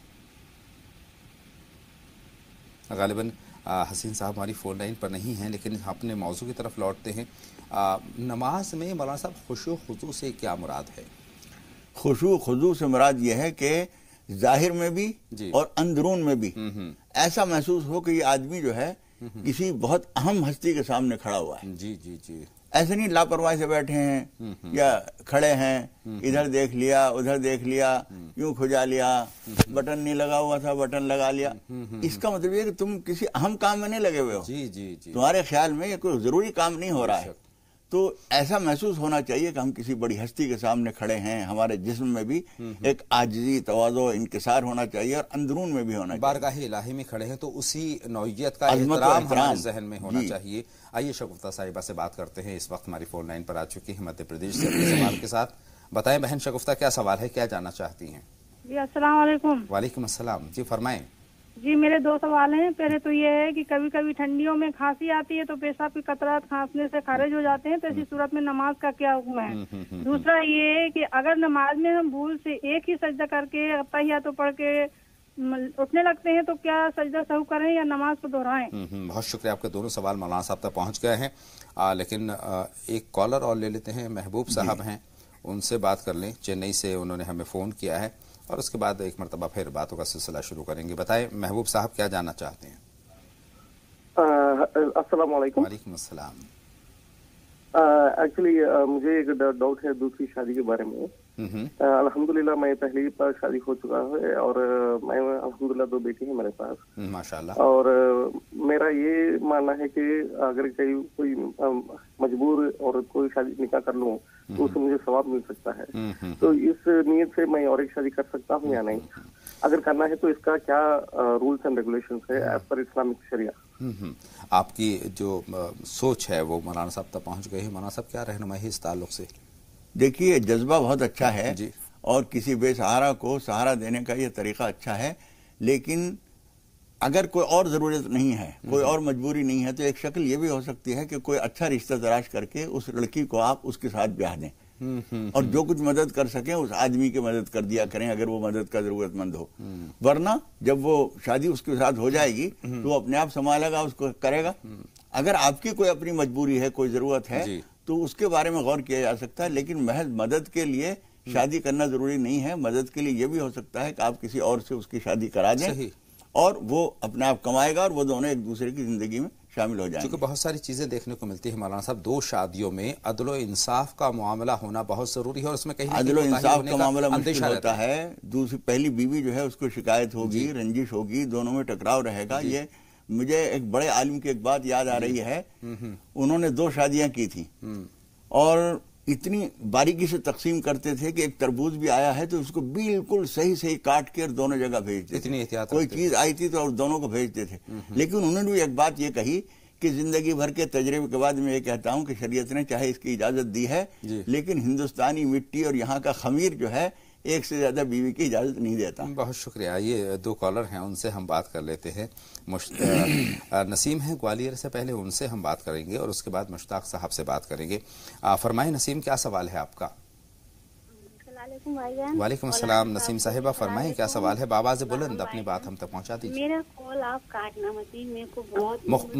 Speaker 1: गालिबन हसीन साहब हमारी फ़ोन लाइन पर नहीं हैं लेकिन अपने मौजू की तरफ लौटते हैं आ, नमाज में मौलाना साहब खुशो
Speaker 2: खुजू से क्या मुराद है खुशो खुजू से मुराद यह है कि जाहिर में भी और अंदरून में भी हम्म, हम्म। ऐसा महसूस हो कि ये आदमी जो है किसी बहुत अहम हस्ती के सामने खड़ा हुआ है जी जी जी ऐसे नहीं लापरवाही से बैठे हैं या खड़े हैं इधर देख लिया उधर देख लिया हम्म। यूं खुजा लिया बटन नहीं लगा हुआ था बटन लगा लिया इसका मतलब ये कि तुम किसी अहम काम में नहीं लगे हुए हो जी जी जी तुम्हारे ख्याल में ये कोई जरूरी काम नहीं हो रहा है तो ऐसा महसूस होना चाहिए कि हम किसी बड़ी हस्ती के सामने खड़े हैं हमारे जिस्म में भी हम्म, हम्म। एक आजजी तो इंकसार होना चाहिए और अंदरून में भी होना बारगाही इलाही में खड़े हैं तो उसी नौीयत का एहतराम हमारे जहन में होना
Speaker 1: चाहिए आइए शगुफ्ता साहिबा से बात करते हैं इस वक्त हमारी फोन लाइन पर आ चुकी है मध्य प्रदेश से सवाल के साथ बताएं बहन शगुफ्ता क्या सवाल है क्या जानना चाहती हैं जी असल वालेकुम जी फरमाएं जी मेरे दो सवाल हैं पहले तो ये है कि कभी कभी ठंडियों में खांसी आती है तो पेशाब की कतरात खांसने से खारिज हो जाते हैं तो ऐसी सूरत में नमाज का क्या हुक्म है हम्म, हम्म, हम्म, दूसरा ये है कि अगर नमाज में हम भूल से एक ही सजदा करके तहिया तो पढ़ के उठने लगते हैं तो क्या सजदा सहू करें या नमाज को दोहराएं बहुत शुक्रिया आपके दोनों सवाल मौलाना साहब तक पहुँच गए हैं लेकिन एक कॉलर और ले लेते हैं महबूब साहब हैं उनसे बात कर लें चेन्नई से उन्होंने हमें फ़ोन किया है और उसके बाद एक मरतबा फिर बातों का सिलसिला शुरू करेंगे बताएं महबूब साहब क्या जानना चाहते हैं वालेकुम अस्सलाम
Speaker 2: एक्चुअली मुझे एक डाउट है दूसरी शादी के बारे में अल्हम्दुलिल्लाह मैं पहली बार शादी हो चुका है और मैं अल्हम्दुलिल्लाह दो बेटी हैं मेरे पास हम्म, माशाल्लाह और मेरा ये मानना है कि अगर कहीं कोई मजबूर और कोई शादी निकाह कर लूँ तो उससे मुझे सवाब मिल सकता है हम्म, हम्म, तो हम्म। इस नियत से मैं और एक शादी कर सकता हूँ या नहीं अगर करना है तो इसका क्या रूल्स एंड रेगुलेशन है एज पर इस्लामिक
Speaker 1: शरिया
Speaker 2: आपकी जो सोच है वो मौलाना साहब तक पहुँच गई है मौलाना साहब क्या रहनुमा है इस ताल्लुक से देखिए जज्बा बहुत अच्छा है जी और किसी बेसहारा को सहारा देने का ये तरीका अच्छा है लेकिन अगर कोई और ज़रूरत नहीं है कोई हम्म। और मजबूरी नहीं है तो एक शक्ल ये भी हो सकती है कि कोई अच्छा रिश्ता तराश करके उस लड़की को आप उसके साथ ब्याह दें
Speaker 1: हम्म, हम्म, और
Speaker 2: जो कुछ मदद कर सके उस आदमी की मदद कर दिया करें अगर वो मदद का जरूरतमंद हो वरना जब वो शादी उसके साथ हो जाएगी तो वो अपने आप संभालेगा उसको करेगा अगर आपकी कोई अपनी मजबूरी है कोई जरूरत है तो उसके बारे में गौर किया जा सकता है लेकिन महज मदद के लिए शादी करना जरूरी नहीं है मदद के लिए यह भी हो सकता है कि आप किसी और से उसकी शादी करा दें और वो अपने आप कमाएगा और वो दोनों एक दूसरे की जिंदगी में शामिल हो जाएंगे क्योंकि बहुत सारी चीज़ें देखने को मिलती है मौलाना साहब दो शादियों में अदलो इंसाफ का मामला
Speaker 1: होना बहुत ज़रूरी है और उसमें कहीं अदलो इंसाफ का मामला मुश्किल होता है
Speaker 2: दूसरी पहली बीवी जो है उसको शिकायत होगी रंजिश होगी दोनों में टकराव रहेगा ये मुझे एक बड़े आलिम की एक बात याद आ रही है हम्म, हम्म। उन्होंने दो शादियां की थी हम्म। और इतनी बारीकी से तकसीम करते थे कि एक तरबूज भी आया है तो उसको बिल्कुल सही सही काट के और दोनों जगह भेजते इतनी एहतियात कोई चीज आई थी तो और दोनों को भेजते थे लेकिन उन्होंने भी एक बात ये कही कि जिंदगी भर के तजर्बे के बाद मैं ये कहता हूँ कि शरीयत ने चाहे इसकी इजाजत दी है लेकिन हिंदुस्तानी मिट्टी और यहाँ का खमीर जो है एक से ज़्यादा बीवी की इजाज़त नहीं देता बहुत शुक्रिया ये दो कॉलर हैं उनसे हम बात कर लेते हैं नसीम है ग्वालियर
Speaker 1: से पहले उनसे हम बात करेंगे और उसके बाद मुश्ताक साहब से बात करेंगे फरमाए नसीम क्या सवाल है आपका वालेकुम अस्सलाम नसीम साहिबा फरमाए क्या सवाल है बाबा से बुलंद अपनी बात हम तक पहुँचा दीजिए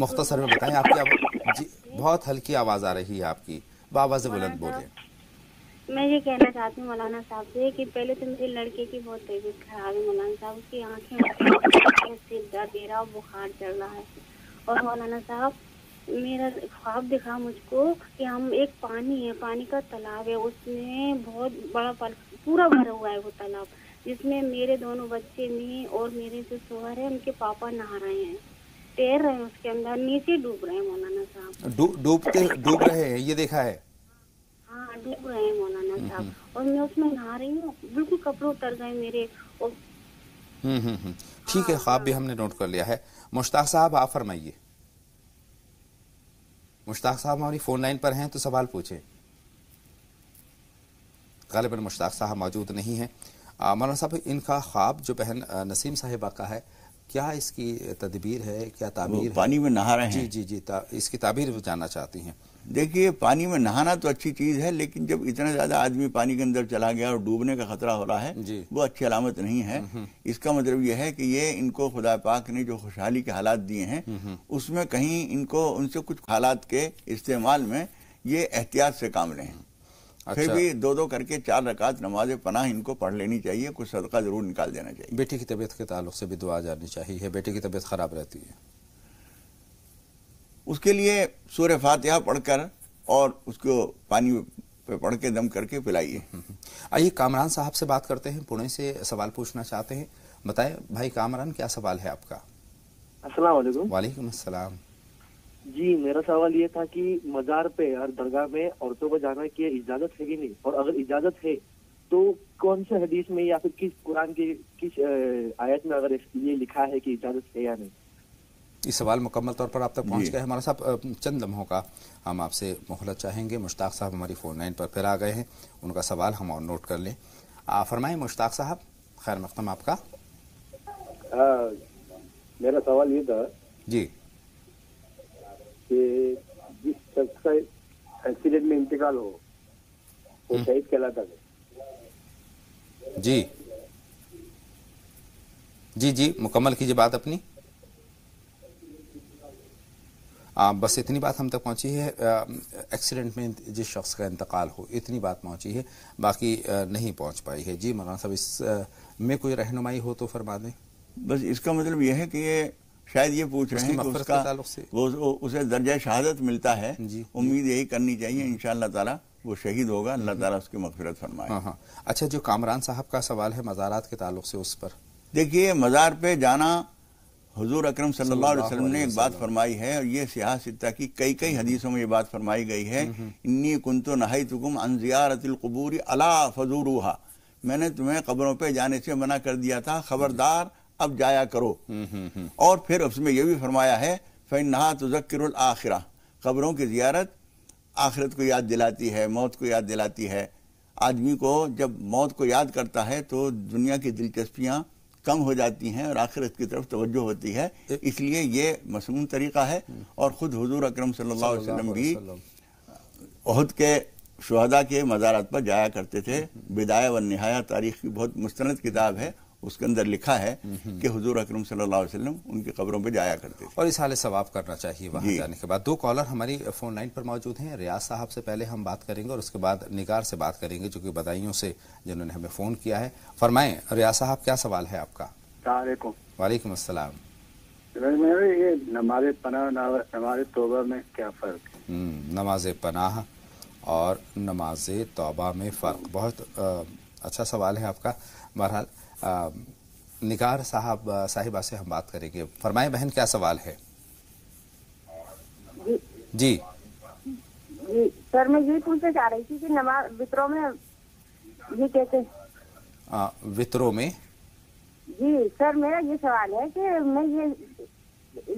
Speaker 1: मुख्तसर में बताए आपकी जी बहुत हल्की आवाज़ आ रही है आपकी बाबा से बुलंद बोले मैं ये कहना चाहती हूँ मौलाना साहब से कि पहले तो मेरे लड़के की बहुत तबीयत खराब है मौलाना साहब उसकी आंखें दर्द दे रहा और बुखार चल रहा है और मौलाना साहब मेरा ख्वाब दिखा मुझको कि हम एक पानी है पानी का तालाब है उसमें बहुत बड़ा पूरा भरा हुआ है वो तालाब जिसमें मेरे दोनों बच्चे नहीं और मेरे जो शोहर है उनके पापा नहा रहे हैं तैर रहे हैं उसके अंदर नीचे डूब रहे हैं मौलाना साहब डूबते डूब रहे हैं ये देखा है हाँ, डूब हैं मौलाना हम्म, साहब हम्म। और मैं उसमें नहा रही हूँ बिल्कुल कपड़े उतर गए मेरे और हम्म, ठीक है हाँ, ख्वाब भी हाँ। हमने नोट कर लिया है मुश्ताक साहब आप फरमाइए मुश्ताक साहब हमारी फोन लाइन पर हैं तो सवाल पूछे गालिबन मुश्ताक साहब मौजूद नहीं है मौलाना साहब इनका ख्वाब जो बहन नसीम साहिबा का है क्या इसकी तदबीर है क्या ताबीर पानी में नहा रहे हैं जी जी
Speaker 2: जी ता, इसकी ताबीर जानना चाहती हैं देखिए पानी में नहाना तो अच्छी चीज़ है लेकिन जब इतना ज़्यादा आदमी पानी के अंदर चला गया और डूबने का खतरा हो रहा है वो अच्छी अलामत नहीं है हम्म, हम्म। इसका मतलब यह है कि ये इनको खुदा पाक ने जो खुशहाली के हालात दिए हैं हम्म, उसमें कहीं इनको उनसे कुछ हालात के इस्तेमाल में ये एहतियात से काम लें अच्छा। फिर भी दो दो करके चार रकात नमाज पनाह इनको पढ़ लेनी चाहिए कुछ सदका जरूर निकाल देना चाहिए बेटी की तबीयत के ताल्लुक से भी दुआ जानी चाहिए बेटी की तबीयत खराब रहती है उसके लिए सूर्य फातिहा पढ़कर और उसको पानी पे पढ़ के दम करके पिलाइए आइए कामरान साहब से बात करते हैं पुणे से सवाल पूछना चाहते हैं
Speaker 1: बताए भाई कामरान क्या सवाल है आपका वालेकुम अस्सलाम
Speaker 2: जी मेरा सवाल ये था कि मजार पे और दरगाह में औरतों को जाना की इजाजत है कि नहीं और अगर इजाजत है तो कौन से हदीस में या फिर किस कुरान के किस
Speaker 1: आयत में अगर ये लिखा है कि इजाजत है या नहीं ये सवाल मुकम्मल तौर पर आप तक पहुंच गए हमारा साहब चंद लम्हों का हम आपसे मोहलत चाहेंगे मुश्ताक साहब हमारी फ़ोन लाइन पर फिर आ गए हैं उनका सवाल हम और नोट कर लें आप फरमाएं मुश्ताक साहब खैर मकदम आपका आ,
Speaker 2: मेरा सवाल ये था जी कि जिस शख्स का एक्सीडेंट में इंतकाल हो वो हम्म। शहीद कहलाता है
Speaker 1: जी जी जी मुकम्मल कीजिए बात अपनी आ, बस इतनी बात हम तक पहुंची है एक्सीडेंट में जिस शख्स का इंतकाल हो इतनी बात पहुंची है बाकी आ, नहीं पहुंच पाई है जी मौलाना साहब इस आ, में कोई रहनुमाई हो तो फरमा
Speaker 2: दें बस इसका मतलब यह है कि ये शायद ये पूछ रहे हैं कि उसका से। वो, वो उसे दर्जा शहादत मिलता है उम्मीद यही करनी चाहिए इन ताला वो शहीद होगा अल्लाह हम्म। ताला उसकी मफफरत फरमाए हाँ, हाँ। अच्छा जो कामरान साहब का सवाल है मज़ारात के ताल्लुक से उस पर देखिए मज़ार पे जाना हजूर अक्रम सल्लल्लाहु ने एक बात फरमाई है और ये सियाह सिता की कई कई हदीसों में ये बात फरमाई गई है हम्म, हम्म। इन्नी कुंतो नहाई तुकुम अनजियारतिलकबूरी अला फजूरूहा मैंने तुम्हें कब्रों पे जाने से मना कर दिया था खबरदार अब जाया करो हम्म, और फिर उसमें यह भी फरमाया है फ़ैन नहा तजक्र आखिरा ख़बरों की जियारत आखिरत को याद दिलाती है मौत को याद दिलाती है आदमी को जब मौत को याद करता है तो दुनिया की दिलचस्पियाँ कम हो जाती हैं और आखिरत की तरफ तवज्जो होती है इसलिए ये मसनून तरीक़ा है और ख़ुद हजूर अक्रम सल्ला भी अहद के शहदा के मज़ारात पर जाया करते थे बिदाया व नहाया तारीख की बहुत मुस्त किताब है उसके अंदर लिखा है कि हजूर अक्रम वसल्लम उनकी कब्रों पर जाया करते
Speaker 1: थे और इस हाल सवाब करना चाहिए वहां जाने के बाद दो कॉलर हमारी फोन लाइन पर मौजूद हैं रियाज साहब से पहले हम बात करेंगे और उसके बाद निगार से बात करेंगे जो कि बदाइयों से जिन्होंने हमें फोन किया है फरमाए रियाज साहब क्या सवाल है आपका वालेकुम असलम
Speaker 2: ये नमाज पनाह नमाज तोबा में क्या फ़र्क
Speaker 1: हम्म, नमाज पनाह और नमाज तोबा में फ़र्क बहुत अच्छा सवाल है आपका बहरहाल निगार साहब साहिबा से हम बात करेंगे फरमाए बहन क्या सवाल है जी जी, सर मैं ये पूछना चाह रही थी कि नमाज वितरों में ये कहते वितरों में जी सर मेरा ये सवाल है कि मैं ये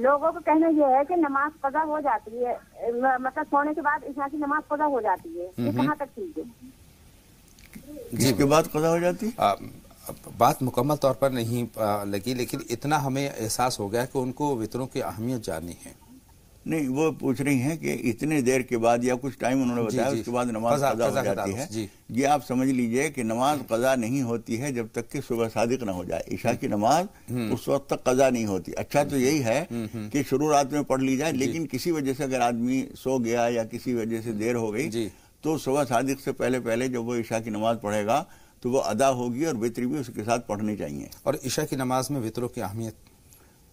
Speaker 1: लोगों को कहना ये है कि नमाज पदा हो जाती है मतलब सोने के बाद ईशा की नमाज पदा हो जाती है ये कहाँ तक ठीक है जिसके बाद कदा हो जाती आ, बात मुकम्मल तौर पर नहीं
Speaker 2: लगी लेकिन इतना हमें एहसास हो गया कि उनको वितरों की अहमियत जानी है नहीं वो पूछ रही हैं कि इतने देर के बाद या कुछ टाइम उन्होंने बताया उसके बाद नमाज कजा हो जाती है ये आप समझ लीजिए कि नमाज कजा नहीं होती है जब तक कि सुबह सादिक ना हो जाए ईशा की नमाज हम्म। उस वक्त तक कजा नहीं होती अच्छा तो यही है हम्म, हम्म। कि शुरू रात में पढ़ ली जाए लेकिन किसी वजह से अगर आदमी सो गया या किसी वजह से देर हो गई तो सुबह सादिक से पहले पहले जब वो ईशा की नमाज पढ़ेगा तो वो अदा होगी और वितरी भी उसके साथ पढ़नी चाहिए और ईशा की नमाज में वित्रों की अहमियत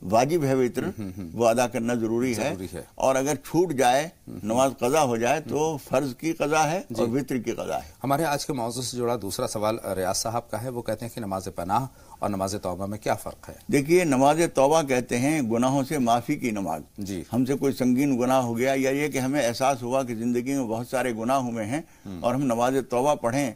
Speaker 2: वाजिब है वित्र हम्म, हम्म, हम्म। वो अदा करना जरूरी है, है और अगर छूट जाए नमाज कजा हो जाए तो फर्ज की कजा है और वित्र की कजा है हमारे आज के मौजूद से जुड़ा दूसरा सवाल रियाज साहब का है वो कहते हैं कि नमाज पनाह और नमाज तोबा में क्या फर्क है देखिए नमाज तोबा कहते हैं गुनाहों से माफी की नमाज जी हमसे कोई संगीन गुनाह हो गया या ये कि हमें एहसास हुआ कि जिंदगी में बहुत सारे गुनाह हुए हैं और हम नमाज तोबा पढ़ें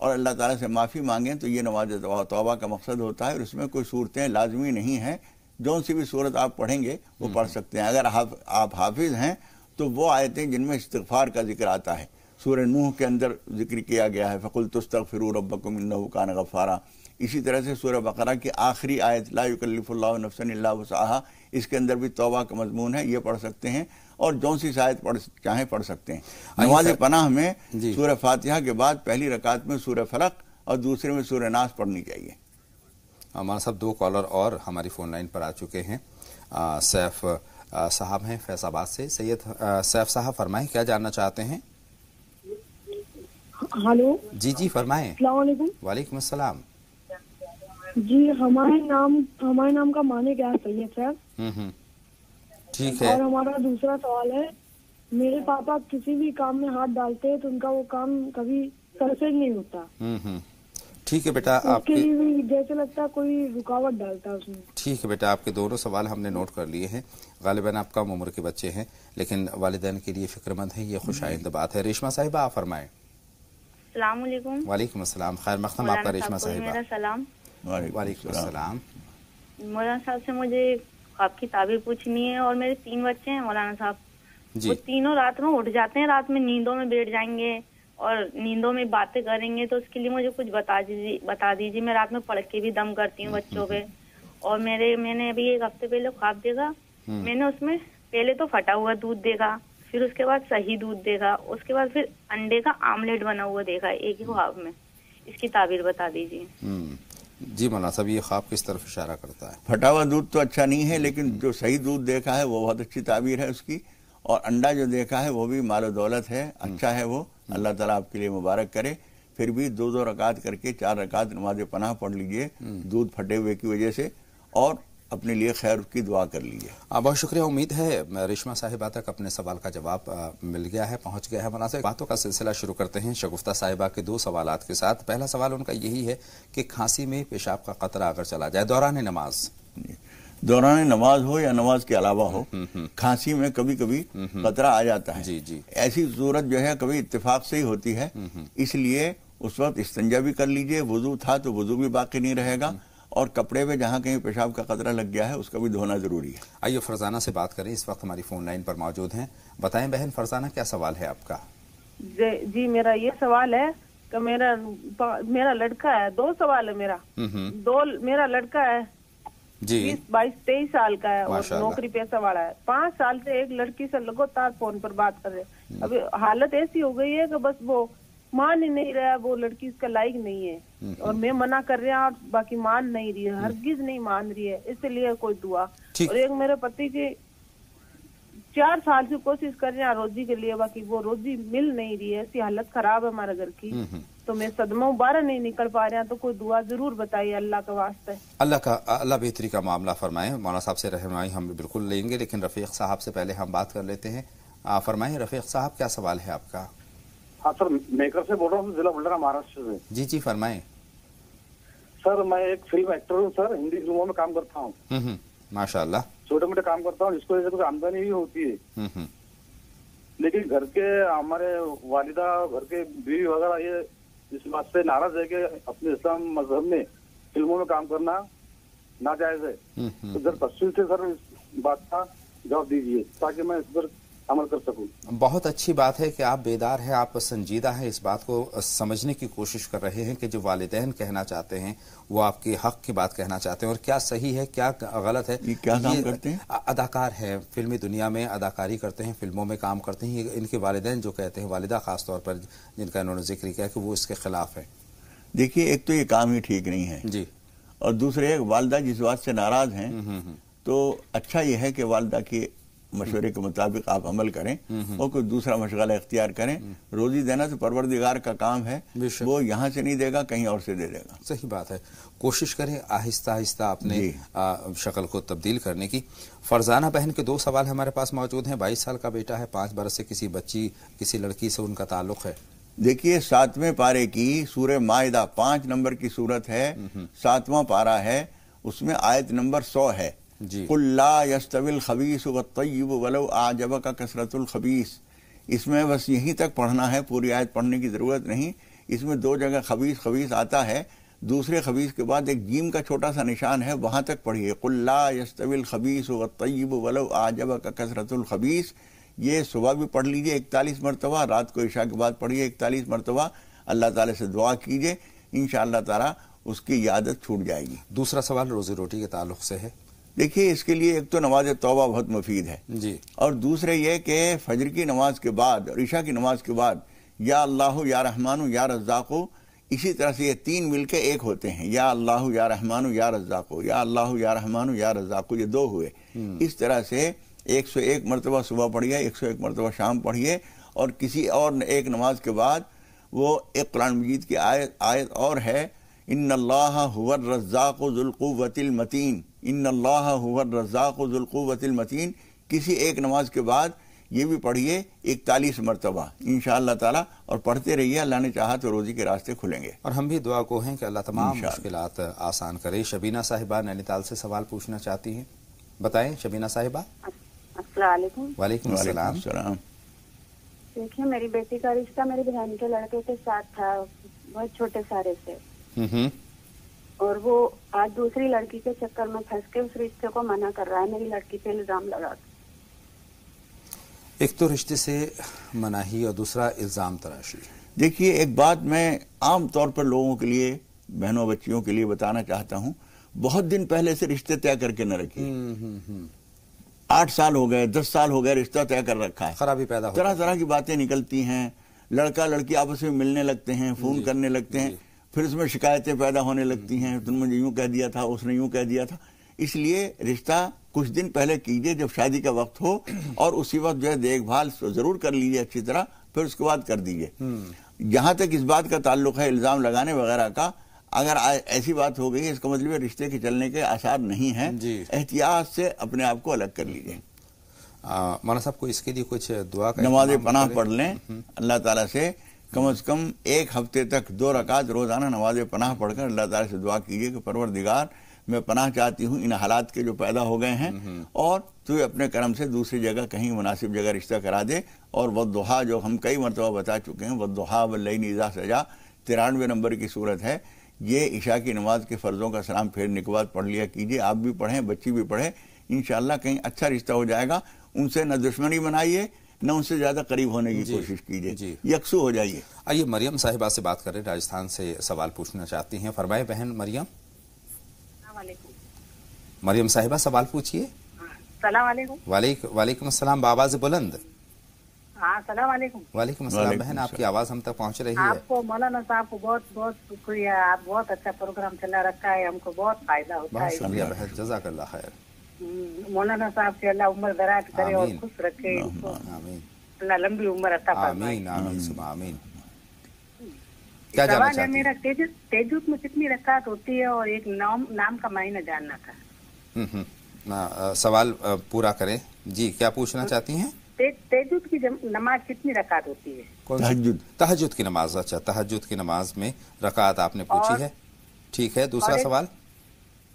Speaker 2: और अल्लाह ताला से माफ़ी मांगें तो ये नमाज तोबा का मकसद होता है और इसमें कोई सूरतें लाजमी नहीं है जौन सी भी सूरत आप पढ़ेंगे वो पढ़ हम्म। सकते हैं अगर आप आप हाफिज हैं तो वो आयतें जिनमें इस्तफार का जिक्र आता है सूर्य नूह के अंदर जिक्र किया गया है फ़कुल तुस्तक फिर रबान गफ़ारा इसी तरह से सूर्य बकरा की आखिरी आयत लाकल्फ़ुल्ला इसके अंदर भी तोबा का मजमून है ये पढ़ सकते हैं और जौन सी शायद पढ़ चाहें पढ़ सकते हैं नमाज पनाह में सूर्य फातिहा के बाद पहली रकात में सूर्य फलक और दूसरे में सूर्य नाश पढ़नी चाहिए हमारे साथ दो
Speaker 1: कॉलर और हमारी फ़ोन लाइन पर आ चुके हैं सैफ साहब हैं फैसाबाद से सैयद सैफ साहब फरमाए क्या जानना चाहते हैं हेलो जी जी फरमाए वालेकुम जी हमारे नाम हमारे नाम का माने क्या सैयद सैफ हम्म, हम्म। ठीक है और हमारा दूसरा सवाल है मेरे पापा किसी भी काम में हाथ डालते हैं तो उनका वो काम कभी सरसे नहीं होता हम्म, ठीक है बेटा आपके जैसे लगता है कोई रुकावट डालता है उसमें ठीक है बेटा आपके दोनों सवाल हमने नोट कर लिए हैं गालिबा आप कम उम्र के बच्चे हैं लेकिन वालदेन के लिए फिक्रमंद है ये खुश आइंद बात है रेशमा साहिबा आप फरमाए वालेकुम असलम खैर मखदम आपका रेशमा साहिबा वालेकुम मौलाना साहब से मुझे आपकी ताबीर पूछनी है और मेरे तीन बच्चे हैं मौलाना साहब जी तीनों रात में उठ जाते हैं रात में नींदों में बैठ जाएंगे और नींदों में बातें करेंगे तो उसके लिए मुझे कुछ बता दीजिए बता दीजिए मैं रात में पढ़ के भी दम करती हूँ बच्चों पे और मेरे मैंने अभी एक हफ्ते पहले ख्वाब देखा हम्म। मैंने उसमें पहले तो फटा हुआ दूध देखा फिर उसके बाद सही दूध देखा उसके बाद फिर अंडे का आमलेट बना हुआ देखा एक ही ख्वाब में इसकी ताबीर बता दीजिए
Speaker 2: हम्म। जी मना सब ये ख्वाब किस तरफ इशारा करता है फटा हुआ दूध तो अच्छा नहीं है लेकिन जो सही दूध देखा है वो बहुत अच्छी ताबीर है उसकी और अंडा जो देखा है वो भी मालो दौलत है अच्छा है वो अल्लाह ताला आपके लिए मुबारक करे फिर भी दो दो रकात करके चार रकात नमाज पनाह पढ़ लीजिए दूध फटे हुए की वजह से और अपने लिए खैर की दुआ कर लीजिए हाँ, बहुत शुक्रिया उम्मीद है रेशमा साहिबा तक
Speaker 1: अपने सवाल का जवाब मिल गया है पहुंच गया है मना से बातों का सिलसिला शुरू करते हैं शगुफ्ता साहिबा के दो सवाल के साथ पहला सवाल उनका यही है कि खांसी में पेशाब का कतरा अगर चला जाए दौरान
Speaker 2: नमाज दौरान नमाज हो या नमाज के अलावा हो हम्म, हम्म। खांसी में कभी कभी हम्म, खतरा आ जाता है जी जी ऐसी सूरत जो है कभी इत्तेफाक से ही होती है इसलिए उस वक्त इस्तंजा भी कर लीजिए वजू था तो वजू भी बाकी नहीं रहेगा और कपड़े में जहाँ कहीं पेशाब का खतरा लग गया है उसका भी धोना जरूरी है आइए फरजाना से बात करें इस वक्त हमारी फोन लाइन पर मौजूद
Speaker 1: है बताए बहन फरजाना क्या सवाल है आपका जी मेरा ये सवाल है कि मेरा मेरा लड़का है दो सवाल है मेरा दो मेरा लड़का है बाईस तेईस साल का है और नौकरी पैसा वाला है पांच साल से एक लड़की से लगातार फोन पर बात कर रहे अभी हम्म। हालत ऐसी हो गई है कि बस वो मान ही नहीं रहा वो लड़की इसका लायक नहीं है नहीं। हम्म। और मैं मना कर रहा और बाकी मान नहीं रही है हम्म। हर चीज नहीं मान रही है इसलिए कोई दुआ और एक मेरे पति के चार साल से कोशिश कर रहे हैं रोजी के लिए बाकी वो रोजी मिल नहीं रही है ऐसी हालत खराब है हमारे घर की तो मैं सदमा बारह नहीं निकल पा रहा तो कोई दुआ जरूर बताइए अल्लाह के वास्ते अल्लाह का अल्लाह बेहतरी का मामला फरमाए मौना साहब से रहनमाई हम बिल्कुल लेंगे लेकिन रफीक साहब से पहले हम बात कर लेते हैं फरमाए रफीक साहब क्या सवाल है आपका हाँ सर मेकर से बोल रहा हूँ जिला बुल्डरा महाराष्ट्र से जी जी फरमाए सर मैं एक फिल्म एक्टर हूँ सर हिंदी फिल्मों में काम करता हूँ हम्म, हम्म, माशाल्लाह छोटे मोटे काम करता हूँ जिसको वजह से तो आमदनी भी होती है हम्म,
Speaker 2: लेकिन घर के हमारे वालिदा घर के बीवी वगैरह ये इस बात से नाराज है कि अपने इस्लाम मजहब में फिल्मों में काम करना नाजायज है हम्म, हम्म। तो सर पश्चिम से सर इस बात का जवाब दीजिए ताकि मैं इस पर अमल कर
Speaker 1: सकूं बहुत अच्छी बात है कि आप बेदार हैं आप संजीदा हैं इस बात को समझने की कोशिश कर रहे हैं कि जो वालदेन कहना चाहते हैं वो आपके हक की बात कहना चाहते हैं और क्या सही है क्या गलत है ये क्या काम करते हैं अदाकार हैं फिल्मी दुनिया में अदाकारी करते हैं फिल्मों में काम करते हैं इनके वालदेन जो कहते हैं वालदा खासतौर पर जिनका इन्होंने जिक्र किया कि वो इसके
Speaker 2: खिलाफ है देखिए एक तो ये काम ही ठीक नहीं है जी और दूसरे वालदा जिस बात से नाराज हैं हम्म, हम्म, हम्म। तो अच्छा यह है कि वालदा की मशवरे के मुताबिक आप अमल करें और कोई दूसरा मशगला अख्तियार करें हम्म। रोजी देना तो परवरदिगार का काम है वो यहाँ से नहीं देगा कहीं और से दे देगा सही बात है कोशिश करें आहिस्ता आहिस्ता अपने
Speaker 1: शक्ल को तब्दील करने की फरजाना बहन के दो सवाल हमारे पास मौजूद हैं बाईस साल का
Speaker 2: बेटा है पाँच बरस से किसी बच्ची किसी लड़की से उनका ताल्लुक है देखिए सातवें पारे की सूर्य माहिदा पाँच नंबर की सूरत है सातवां पारा है उसमें आयत नंबर सौ है खबीस तय्यब वलो आजब का कसरत खबीस इसमें बस यहीं तक पढ़ना है पूरी आयत पढ़ने की ज़रूरत नहीं इसमें दो जगह खबीस खबीस आता है दूसरे खबीस के बाद एक जीम का छोटा सा निशान है वहाँ तक पढ़िए कुल्लास्तविल खबीस तय्यब वलो आजब का कसरत खबीस ये सुबह भी पढ़ लीजिए इकतालीस मरतबा रात को ईशा के बाद पढ़िए इकतालीस मरतबा अल्लाह ताला से दुआ कीजिए इन शाह उसकी यादत छूट जाएगी दूसरा सवाल रोजी रोटी के ताल्लुक से है देखिए इसके लिए एक तो नमाज तौबा बहुत मुफीद है जी और दूसरे ये कि फजर की नमाज के बाद और ईशा की नमाज के बाद या अल्लाह या रहमान या रज़ाको इसी तरह से ये तीन मिलके एक होते हैं या अल्लाह या रहमान या रज़ाको या अल्लाह या रहमान या रज़ाको ये दो हुए हम्म। इस तरह से एक सौ एक मरतबा सुबह पढ़िए एक सौ एक मरतबा शाम पढ़िए और किसी और एक नमाज के बाद वो एक कुरान मजीद की आयत आयत और है इन अल्लाह हुवर रज़ाक़ुल्क़ुवतिलमतीन इन अल्लाह हुवर रज़ाक़ुल्क़ुवतिलमतीन किसी एक नमाज के बाद ये भी पढ़िए इकतालीस मरतबा इन ताला और पढ़ते रहिए अल्लाह ने चाहा तो रोज़ी के रास्ते खुलेंगे
Speaker 1: और हम भी दुआ को हैं कि अल्लाह तमाम मुश्किल आसान करे शबीना साहिबा नैनीताल से सवाल पूछना चाहती हैं बताएं शबीना साहिबा वालेकुम सलाम देखिए मेरी बेटी का रिश्ता मेरी बहन के लड़के के साथ था बहुत छोटे सारे से Mm-hmm. और वो आज दूसरी लड़की के चक्कर में फंस के उस रिश्ते को मना कर रहा है मेरी लड़की पे इल्जाम लगा
Speaker 2: एक तो रिश्ते से मनाही और दूसरा इल्ज़ाम तराशी देखिए एक बात मैं आम तौर पर लोगों के लिए बहनों बच्चियों के लिए बताना चाहता हूं बहुत दिन पहले से रिश्ते तय करके न रखिए mm-hmm. आठ साल हो गए दस साल हो गए रिश्ता तय कर रखा है खराबी पैदा तरह तरह की बातें निकलती हैं लड़का लड़की आपस में मिलने लगते हैं फोन करने लगते हैं फिर उसमें शिकायतें पैदा होने लगती हैं तो तुमने यूं कह दिया था उसने यूं कह दिया था इसलिए रिश्ता कुछ दिन पहले कीजिए जब शादी का वक्त हो और उसी वक्त जो है देखभाल जरूर कर लीजिए अच्छी तरह फिर उसके बाद कर दीजिए हम्म। जहां तक इस बात का ताल्लुक है इल्ज़ाम लगाने वगैरह का अगर ऐसी बात हो गई है इसका मतलब रिश्ते के चलने के आसार नहीं है एहतियात से अपने आप को अलग कर लीजिए माना साहब को इसके लिए कुछ दुआ नमाज पनाह पढ़ लें हम्म। अल्लाह ताला से कम अज़ कम एक हफ्ते तक दो रकात रोज़ाना नमाज पनाह पढ़कर अल्लाह ताला से दुआ कीजिए कि परवर दिगार मैं पनाह चाहती हूँ इन हालात के जो पैदा हो गए हैं हम्म। और तू अपने कर्म से दूसरी जगह कहीं मुनासिब जगह रिश्ता करा दे और वदोहा जो हम कई मरतबा बता चुके हैं वदोहा वल्लई निज़ा सजा तिरानवे नंबर की सूरत है ये ईशा की नमाज के फ़र्ज़ों का सलाम फेरने के बाद पढ़ लिया कीजिए आप भी पढ़ें बच्ची भी पढ़े इन कहीं अच्छा रिश्ता हो जाएगा उनसे न दुश्मनी बनाइए ना उनसे ज़्यादा करीब होने की कोशिश
Speaker 1: कीजिए यकसू हो जाइए आइए मरियम साहिबा से बात करें राजस्थान से सवाल पूछना चाहती हैं फरमाए बहन मरियम मरियम साहिबा सवाल पूछिए हाँ, वालेकुम असलम से बुलंद हाँ, वालेकुम असलम बहन आपकी आवाज हम तक पहुंच रही है आपको मौलाना साहब को बहुत बहुत शुक्रिया आप बहुत अच्छा प्रोग्राम चला रखा है हमको बहुत फायदा होता है जजाक खैर मौलाना साहब से अल्लाह उम्र दराज करे और खुश रखे अल्लाह लंबी उम्र मेरा तेजुत में कितनी रकात होती है और एक नाम नाम का मायने जानना था ना सवाल पूरा करें जी क्या पूछना चाहती हैं की नमाज कितनी रकात होती है तहजुद तहजुद की नमाज अच्छा तहजुद की नमाज में रकात आपने पूछी है ठीक है दूसरा सवाल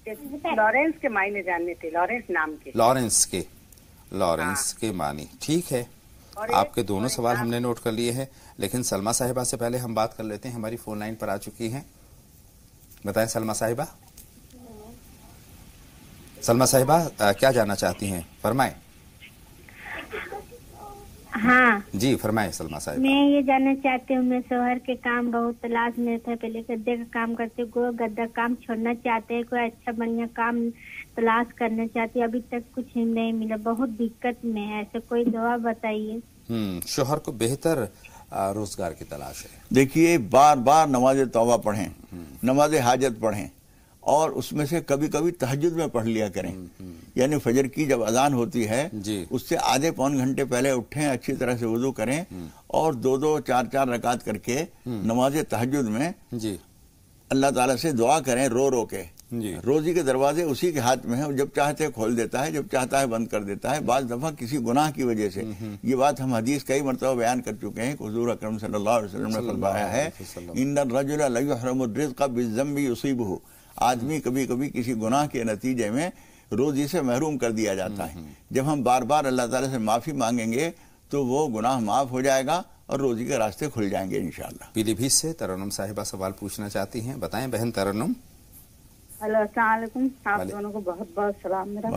Speaker 1: लॉरेंस के मायने जानने थे लॉरेंस नाम के लॉरेंस के लॉरेंस हाँ। के मानी ठीक है आपके दोनों सवाल हमने नोट कर लिए हैं लेकिन सलमा साहिबा से पहले हम बात कर लेते हैं हमारी फोन लाइन पर आ चुकी हैं बताएं सलमा साहिबा सलमा साहिबा क्या जानना चाहती हैं फरमाएं हाँ जी फरमाए सलमा साहब मैं ये जानना चाहती हूँ मैं शोहर के काम बहुत तलाश में थे पहले गद्दे का काम करते कोई गद्दा काम छोड़ना चाहते हैं कोई अच्छा बढ़िया काम तलाश करना चाहते अभी तक कुछ नहीं मिला बहुत दिक्कत में है ऐसे कोई दवा बताइए
Speaker 2: हम्म, शोहर को बेहतर रोजगार की तलाश है देखिए बार बार नमाज तोबा पढ़े हम्म। नमाज हाजत पढ़े और उसमें से कभी कभी तहजद में पढ़ लिया करें हम्म, हम्म। यानी फजर की जब अजान होती है उससे आधे पौन घंटे पहले उठें अच्छी तरह से वजू करें हम्म। और दो दो चार चार रकात करके नमाज तहजद में अल्लाह ताला से दुआ करें रो रो के रोजी के दरवाजे उसी के हाथ में है जब चाहते खोल देता है जब चाहता है बंद कर देता है बाद दफा किसी गुनाह की वजह से ये बात हम हदीस कई मरतबा बयान कर चुके हैं हजूर अक्रम सल्लल्लाहु अलैहि वसल्लम ने फरमाया है इन रजुल का उसीब हो आदमी कभी कभी किसी गुनाह के नतीजे में रोजी से महरूम कर दिया जाता है जब हम बार बार अल्लाह ताला से माफ़ी मांगेंगे तो वो गुनाह माफ़ हो जाएगा और रोजी के रास्ते खुल जाएंगे इनशाला पीलीभीत से तरनम साहिबा सवाल पूछना चाहती हैं बताएं बहन तरन्नम
Speaker 1: हेलो असलम आप दोनों को बहुत बहुत सलाम मेरा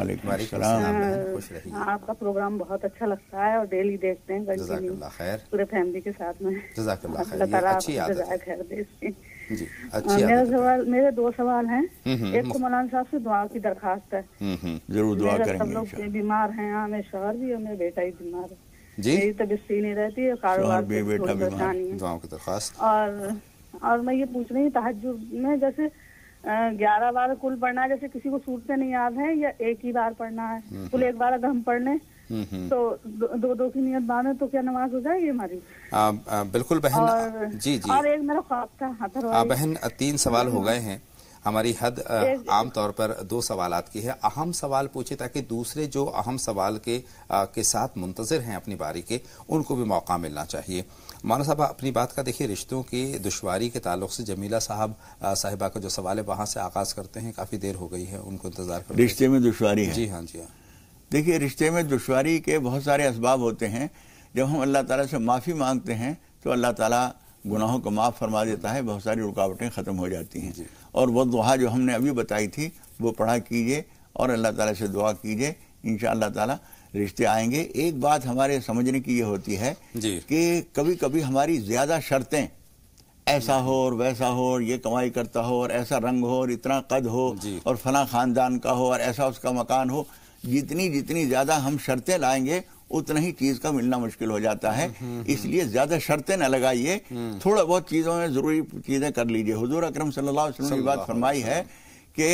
Speaker 1: आपका प्रोग्राम बहुत अच्छा लगता है और डेली देखते हैं पूरे फैमिली के साथ में अच्छी खैर दे
Speaker 2: जी अच्छी हाँ, हाँ, मेरा
Speaker 1: सवाल मेरे दो सवाल हैं हम्म, हम्म, एक हम्म। तो मौलाना साहब से दुआ की दरखास्त है
Speaker 2: जरूर दुआ करेंगे सब लोग
Speaker 1: बीमार हैं हाँ मेरे शोहर भी और मेरा बेटा ही बीमार है जी मेरी तबीयत सही नहीं रहती है कारोबार बेटा बीमार
Speaker 2: दुआओं की दरखास्त
Speaker 1: और और मैं ये पूछ रही हूँ तहजुब में जैसे ग्यारह बार कुल पढ़ना है जैसे किसी को सूट से नहीं याद है या एक ही बार पढ़ना है कुल एक बार अगर हम पढ़ लें तो दो दो की नियत बांधे तो क्या नमाज हो जाएगी हमारी बिल्कुल बहन और, जी जी और एक मेरा ख्वाब था बहन तीन सवाल हो गए हैं हमारी हद आम तौर पर दो सवाल की है अहम सवाल पूछे ताकि दूसरे जो अहम सवाल के आ, के साथ मुंतजर हैं अपनी बारी के उनको भी मौका मिलना चाहिए माना साहब अपनी बात का देखिए रिश्तों की दुशारी के ताल्लुक से जमीला साहब साहिबा का जो सवाल है वहाँ से आगाज करते हैं काफ़ी देर हो गई है उनको इंतजार कर रिश्ते में दुशारी जी
Speaker 2: हाँ जी हाँ देखिए रिश्ते में दुशारी के बहुत सारे इसबाब होते हैं जब हम अल्लाह ताला से माफ़ी मांगते हैं तो अल्लाह ताला गुनाहों को माफ़ फरमा देता है बहुत सारी रुकावटें ख़त्म हो जाती हैं और वह दुआ जो हमने अभी बताई थी वो पढ़ा कीजिए और अल्लाह ताला से दुआ कीजिए इन ताला रिश्ते आएंगे एक बात हमारे समझने की ये होती है कि कभी कभी हमारी ज़्यादा शर्तें ऐसा हो और वैसा हो और ये कमाई करता हो और ऐसा रंग हो और इतना कद हो और फला खानदान का हो और ऐसा उसका मकान हो जितनी जितनी ज्यादा हम शर्तें लाएंगे उतना ही चीज का मिलना मुश्किल हो जाता है हम्म, हम्म, इसलिए हम्म। ज्यादा शर्तें न लगाइए थोड़ा बहुत चीजों में जरूरी चीजें कर लीजिए हुजूर अकरम सल्लल्लाहु अलैहि वसल्लम की बात फरमाई है कि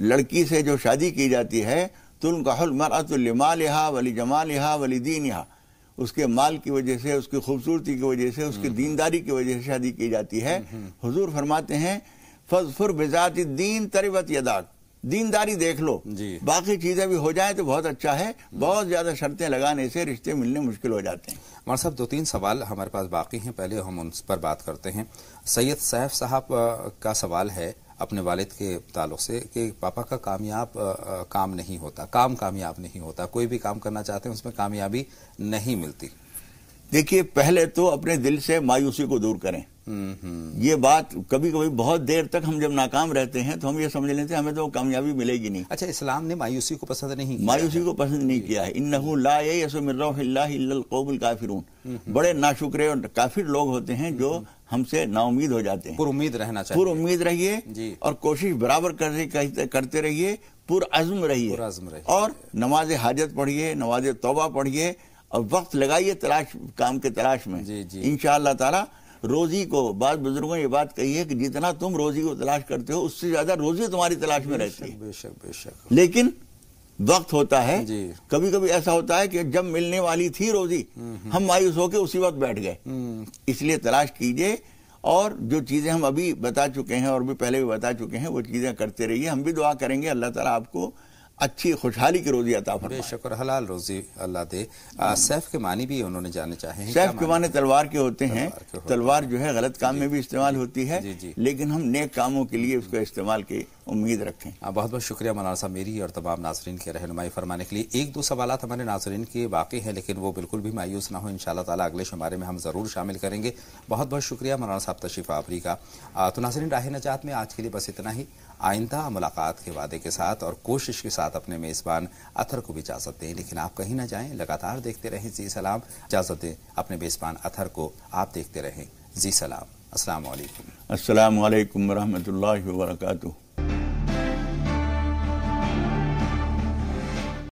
Speaker 2: लड़की से जो शादी की जाती है तुल कहल मरतुलमाल यहाँ वली जमाल वली दीन यहा उसके माल की वजह से उसकी खूबसूरती की वजह से उसकी दीनदारी की वजह से शादी की जाती है हुजूर फरमाते हैं फजफुर बेजात दीन तरबत यदाक दीनदारी देख लो बाकी चीजें भी हो जाए तो बहुत अच्छा है बहुत ज्यादा शर्तें लगाने से रिश्ते मिलने मुश्किल हो जाते हैं हमारे साहब दो तीन सवाल हमारे पास बाकी हैं पहले हम उन पर बात करते हैं सैयद
Speaker 1: सैफ साहब का सवाल है अपने वालिद के ताल्लुक से कि पापा का कामयाब काम नहीं होता काम कामयाब नहीं होता कोई भी काम करना चाहते हैं उसमें कामयाबी नहीं
Speaker 2: मिलती देखिए पहले तो अपने दिल से मायूसी को दूर करें ये बात कभी कभी बहुत देर तक हम जब नाकाम रहते हैं तो हम ये समझ लेते हैं हमें तो कामयाबी मिलेगी नहीं अच्छा इस्लाम ने मायूसी को पसंद नहीं किया मायूसी को पसंद नहीं किया है इन लाबुल काफिर बड़े नाशुक्रे और काफिर लोग होते हैं जो हमसे नाउमीद हो जाते हैं पुर उम्मीद रहना चाहिए उम्मीद रहिए और कोशिश बराबर करते रहिए पुरअज़म रहिए और नमाज हाजत पढ़िए नमाज तोबा पढ़िए और वक्त लगाइए तलाश काम के तलाश में इन ताला रोजी को बाद बुजुर्गों ने बात कही है कि जितना तुम रोजी को तलाश करते हो उससे ज्यादा रोजी तुम्हारी तलाश में रहती है बेशक बेशक लेकिन वक्त होता है कभी कभी ऐसा होता है कि जब मिलने वाली थी रोजी हम मायूस होकर उसी वक्त बैठ गए हम्म। इसलिए तलाश कीजिए और जो चीज़ें हम अभी बता चुके हैं और भी पहले भी बता चुके हैं वो चीज़ें करते रहिए हम भी दुआ करेंगे अल्लाह तला आपको अच्छी खुशहाली की रोजी अता फरमाए बेशक हलाल रोजी अल्लाह दे सैफ के मानी भी उन्होंने जाने चाहे सैफ के माने तलवार के होते हैं तलवार जो है गलत काम में भी इस्तेमाल होती है लेकिन हम नेक कामों के लिए उसका इस्तेमाल की उम्मीद रखें बहुत बहुत शुक्रिया मौलाना साहब
Speaker 1: मेरी और तमाम नाजरन के रहनुमाई फरमाने के लिए एक दो सवाल हमारे नाजरन के बाकी हैं लेकिन वो बिल्कुल भी मायूस ना हो इन ताला अगले शुमारे में हम ज़रूर शामिल करेंगे बहुत बहुत शुक्रिया मौलाना साहब तशरीफ़ आफरी का तो नाजरन राह नजात में आज के लिए बस इतना ही आइंदा मुलाकात के वादे के साथ और कोशिश के साथ अपने मेज़बान अथर को भी इजाज़त दें लेकिन आप कहीं ना जाएं लगातार देखते रहें जी सलाम इजाज़त दें अपने मेज़बान अथर को आप देखते रहें जी सलाम असलकम
Speaker 2: अल्लाम वरहमल वर्का